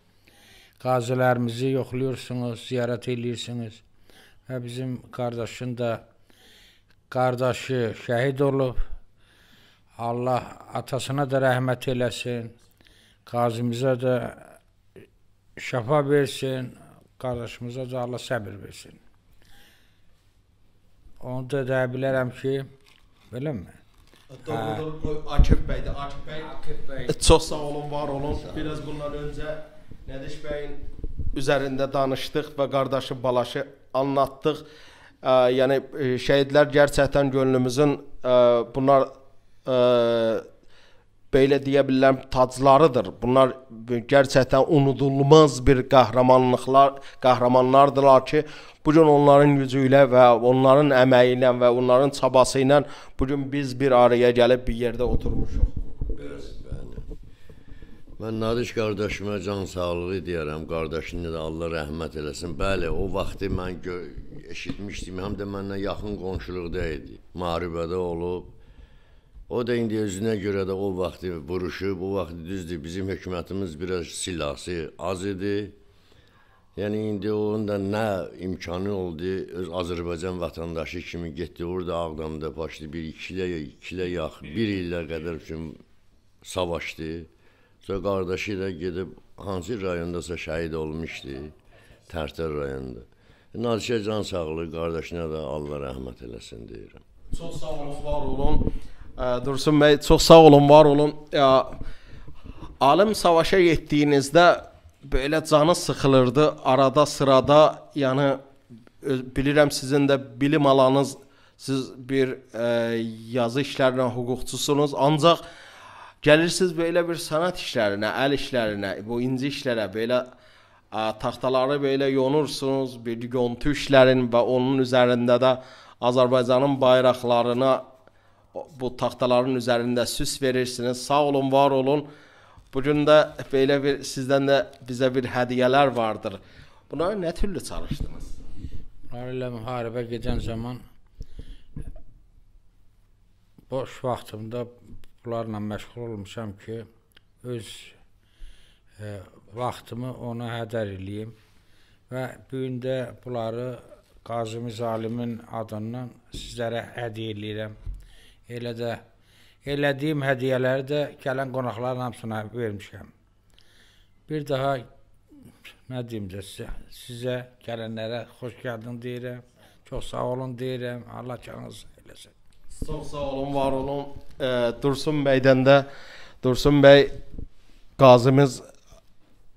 qazilərimizi yoxlayırsınız, ziyarət eləyirsiniz. Və bizim qardaşın da qardaşı şəhid olub. Allah atasına da rəhmət eləsin. Qazimizə də şəfa versin. Qardaşımıza da Allah səbir versin. Onu da deyə bilərəm ki, beləmi? Doğrudur, Akif bəydir. Akif bəy, Akif bəy. E, çox sağ olun, var olun. Biraz bundan öncə Nədiş bəyin üzərində danışdıq və qardaşı Balaşı anlattıq. Ə, e, yəni e, şəhidlər gerçəkdən gönlümüzün ə, bunlar ə, belə deyə bilərəm taclarıdır. Bunlar gerçəkdən unudulmaz bir qəhrəmanlıqlar, qəhrəmanlardılar ki, bu gün onların gücü ilə və onların əməyi ilə və onların çabası ilə bu gün biz bir araya gəlib bir yerdə oturmuşuq. Mən Nadiş qardaşıma can sağlığı deyərəm. Qardaşını da Allah rəhmət eləsin. Bəli, o vaxtı mən eşitmişdim. Həm də mənlə yaxın qonşuluqda idi. Müharibədə olub, O da indi özünə görə də o vaxtı vuruşub, bu vaxt düzdür, bizim hökumətimiz biraz silahsı az idi. Yəni indi onun da nə imkanı oldu, öz Azərbaycan vətəndaşı kimi getdi orada Ağdamda başladı bir ikilə, ikilə yax, bir illə qədər üçün savaşdı. Sonra qardaşı ilə gedib hansı rayondasa şəhid olmuşdu, Tərtər rayonunda. Nazişə can sağlığı qardaşına da Allah rəhmət eləsin deyirəm. Çox sağ olun, var olun. Dursun bəy, çox sağ olun, var olun. Alım savaşa getdiyinizdə belə canı sıxılırdı. Arada sırada, yəni bilirəm sizin də bilim alanınız siz bir ə, e, yazı işlərinə hüquqçusunuz, ancaq gəlirsiniz belə bir sənət işlərinə, əl işlərinə, bu inci işlərə belə ə, e, taxtaları belə yonursunuz, bir yontu işlərin və onun üzərində də Azərbaycanın bayraqlarına bu taxtaların üzərində süs verirsiniz. Sağ olun, var olun. Bu gün də belə bir sizdən də bizə bir hədiyyələr vardır. Buna nə türlü çalışdınız? Onlarla müharibə gedən zaman boş vaxtımda bunlarla məşğul olmuşam ki, öz e, vaxtımı ona hədər eləyim və bu gün də bunları Qazım Zalimin adından sizlərə hədiyyə eləyirəm. Elə də elədiyim hədiyyələri də gələn qonaqların hamısına vermişəm. Bir daha nə deyim də sizə, sizə gələnlərə xoş gəldin deyirəm. Çox sağ olun deyirəm. Allah canınızı eləsin. Çox sağ olun, var olun. E, Dursun bəydən də Dursun bəy qazimiz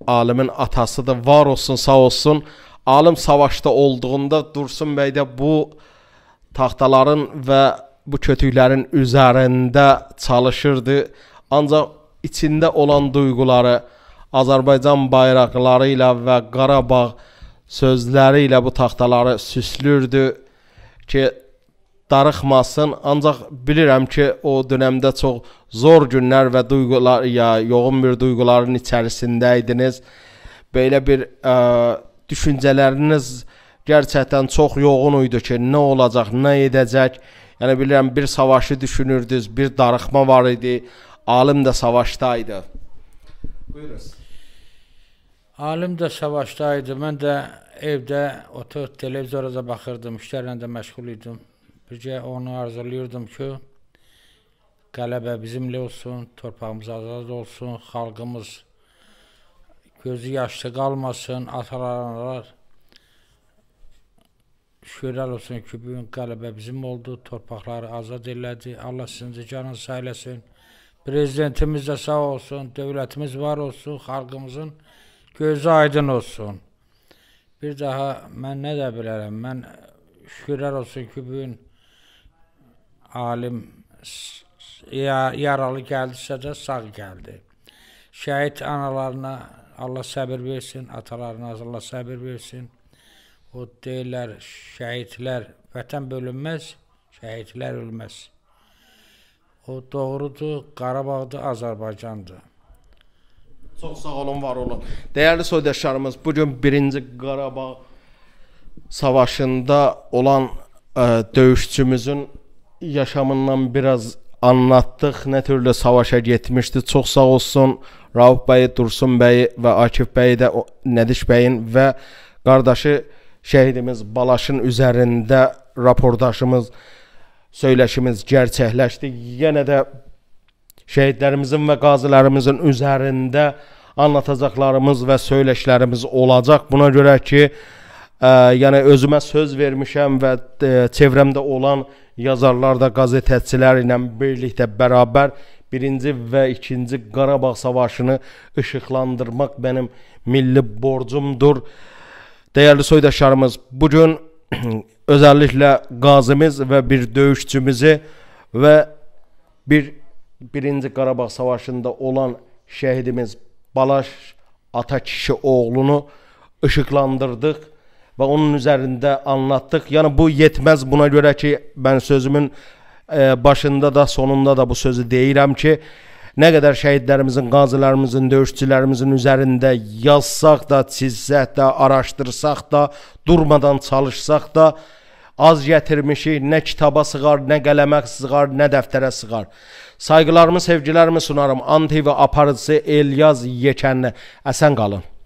alimin atasıdır. Var olsun, sağ olsun. Alim savaşda olduğunda Dursun bəy də bu taxtaların və bu kötüklərin üzərində çalışırdı. Ancaq içində olan duyğuları Azərbaycan bayraqları ilə və Qarabağ sözləri ilə bu taxtaları süslürdü ki, darıxmasın. Ancaq bilirəm ki, o dövrdə çox zor günlər və duyğular ya yoğun bir duyğuların içərisində idiniz. Belə bir ə, düşüncələriniz gerçəkdən çox yoğun idi ki, nə olacaq, nə edəcək? Yəni bilirəm bir savaşı düşünürdünüz, bir darıxma var idi. Alim də savaşdaydı. Buyurunuz. Alim də savaşdaydı. Mən də evdə oturub televizora da baxırdım, işlərlə də məşğul idim. Bircə onu arzulayırdım ki, qələbə bizimlə olsun, torpağımız azad olsun, xalqımız gözü yaşlı qalmasın, atalarımız Şükürlər olsun ki, bu gün qələbə bizim oldu, torpaqları azad elədi. Allah sizinci canın sayləsin. Prezidentimiz də sağ olsun, dövlətimiz var olsun, xalqımızın gözü aydın olsun. Bir daha mən nə də bilərəm? Mən şükürlər olsun ki, bu gün alim yaralı gəldisə də sağ gəldi. Şəhid analarına Allah səbir versin, atalarına Allah səbir versin. O deyirlər, şəhidlər, vətən bölünməz, şəhidlər ölməz. O doğrudur, Qarabağdır, Azərbaycandır. Çox sağ olun, var olun. Dəyərli soydaşlarımız, bu gün 1-ci Qarabağ savaşında olan ə, e, döyüşçümüzün yaşamından biraz anlattıq. Nə türlü savaşa getmişdi. Çox sağ olsun Rauf bəy, Dursun bəy və Akif bəy də Nədiş bəyin və qardaşı şəhidimiz Balaşın üzərində rapordaşımız, söyləşimiz gerçəkləşdi. Yenə də şəhidlərimizin və qazilərimizin üzərində anlatacaqlarımız və söyləşlərimiz olacaq. Buna görə ki, ə, e, yəni özümə söz vermişəm və ə, e, çevrəmdə olan yazarlar da qəzetəçilər ilə birlikdə bərabər birinci və ikinci Qarabağ savaşını işıqlandırmaq mənim milli borcumdur. Dəyərli soydaşlarımız, bu gün özəlliklə qazimiz və bir döyüşçümüzü və bir birinci Qarabağ savaşında olan şəhidimiz Balaş ata kişi oğlunu işıqlandırdıq və onun üzərində anlattıq. Yəni bu yetməz buna görə ki, mən sözümün e, başında da sonunda da bu sözü deyirəm ki, Nə qədər şəhidlərimizin, qazilərimizin, döyüşçülərimizin üzərində yazsaq da, çizsək də, araşdırsaq da, durmadan çalışsaq da, az gətirmişik, nə kitaba sığar, nə qələmə sığar, nə dəftərə sığar. Saygılarımı, sevgilərimi sunarım. Antivi aparıcısı Elyaz Yekənli. Əsən qalın.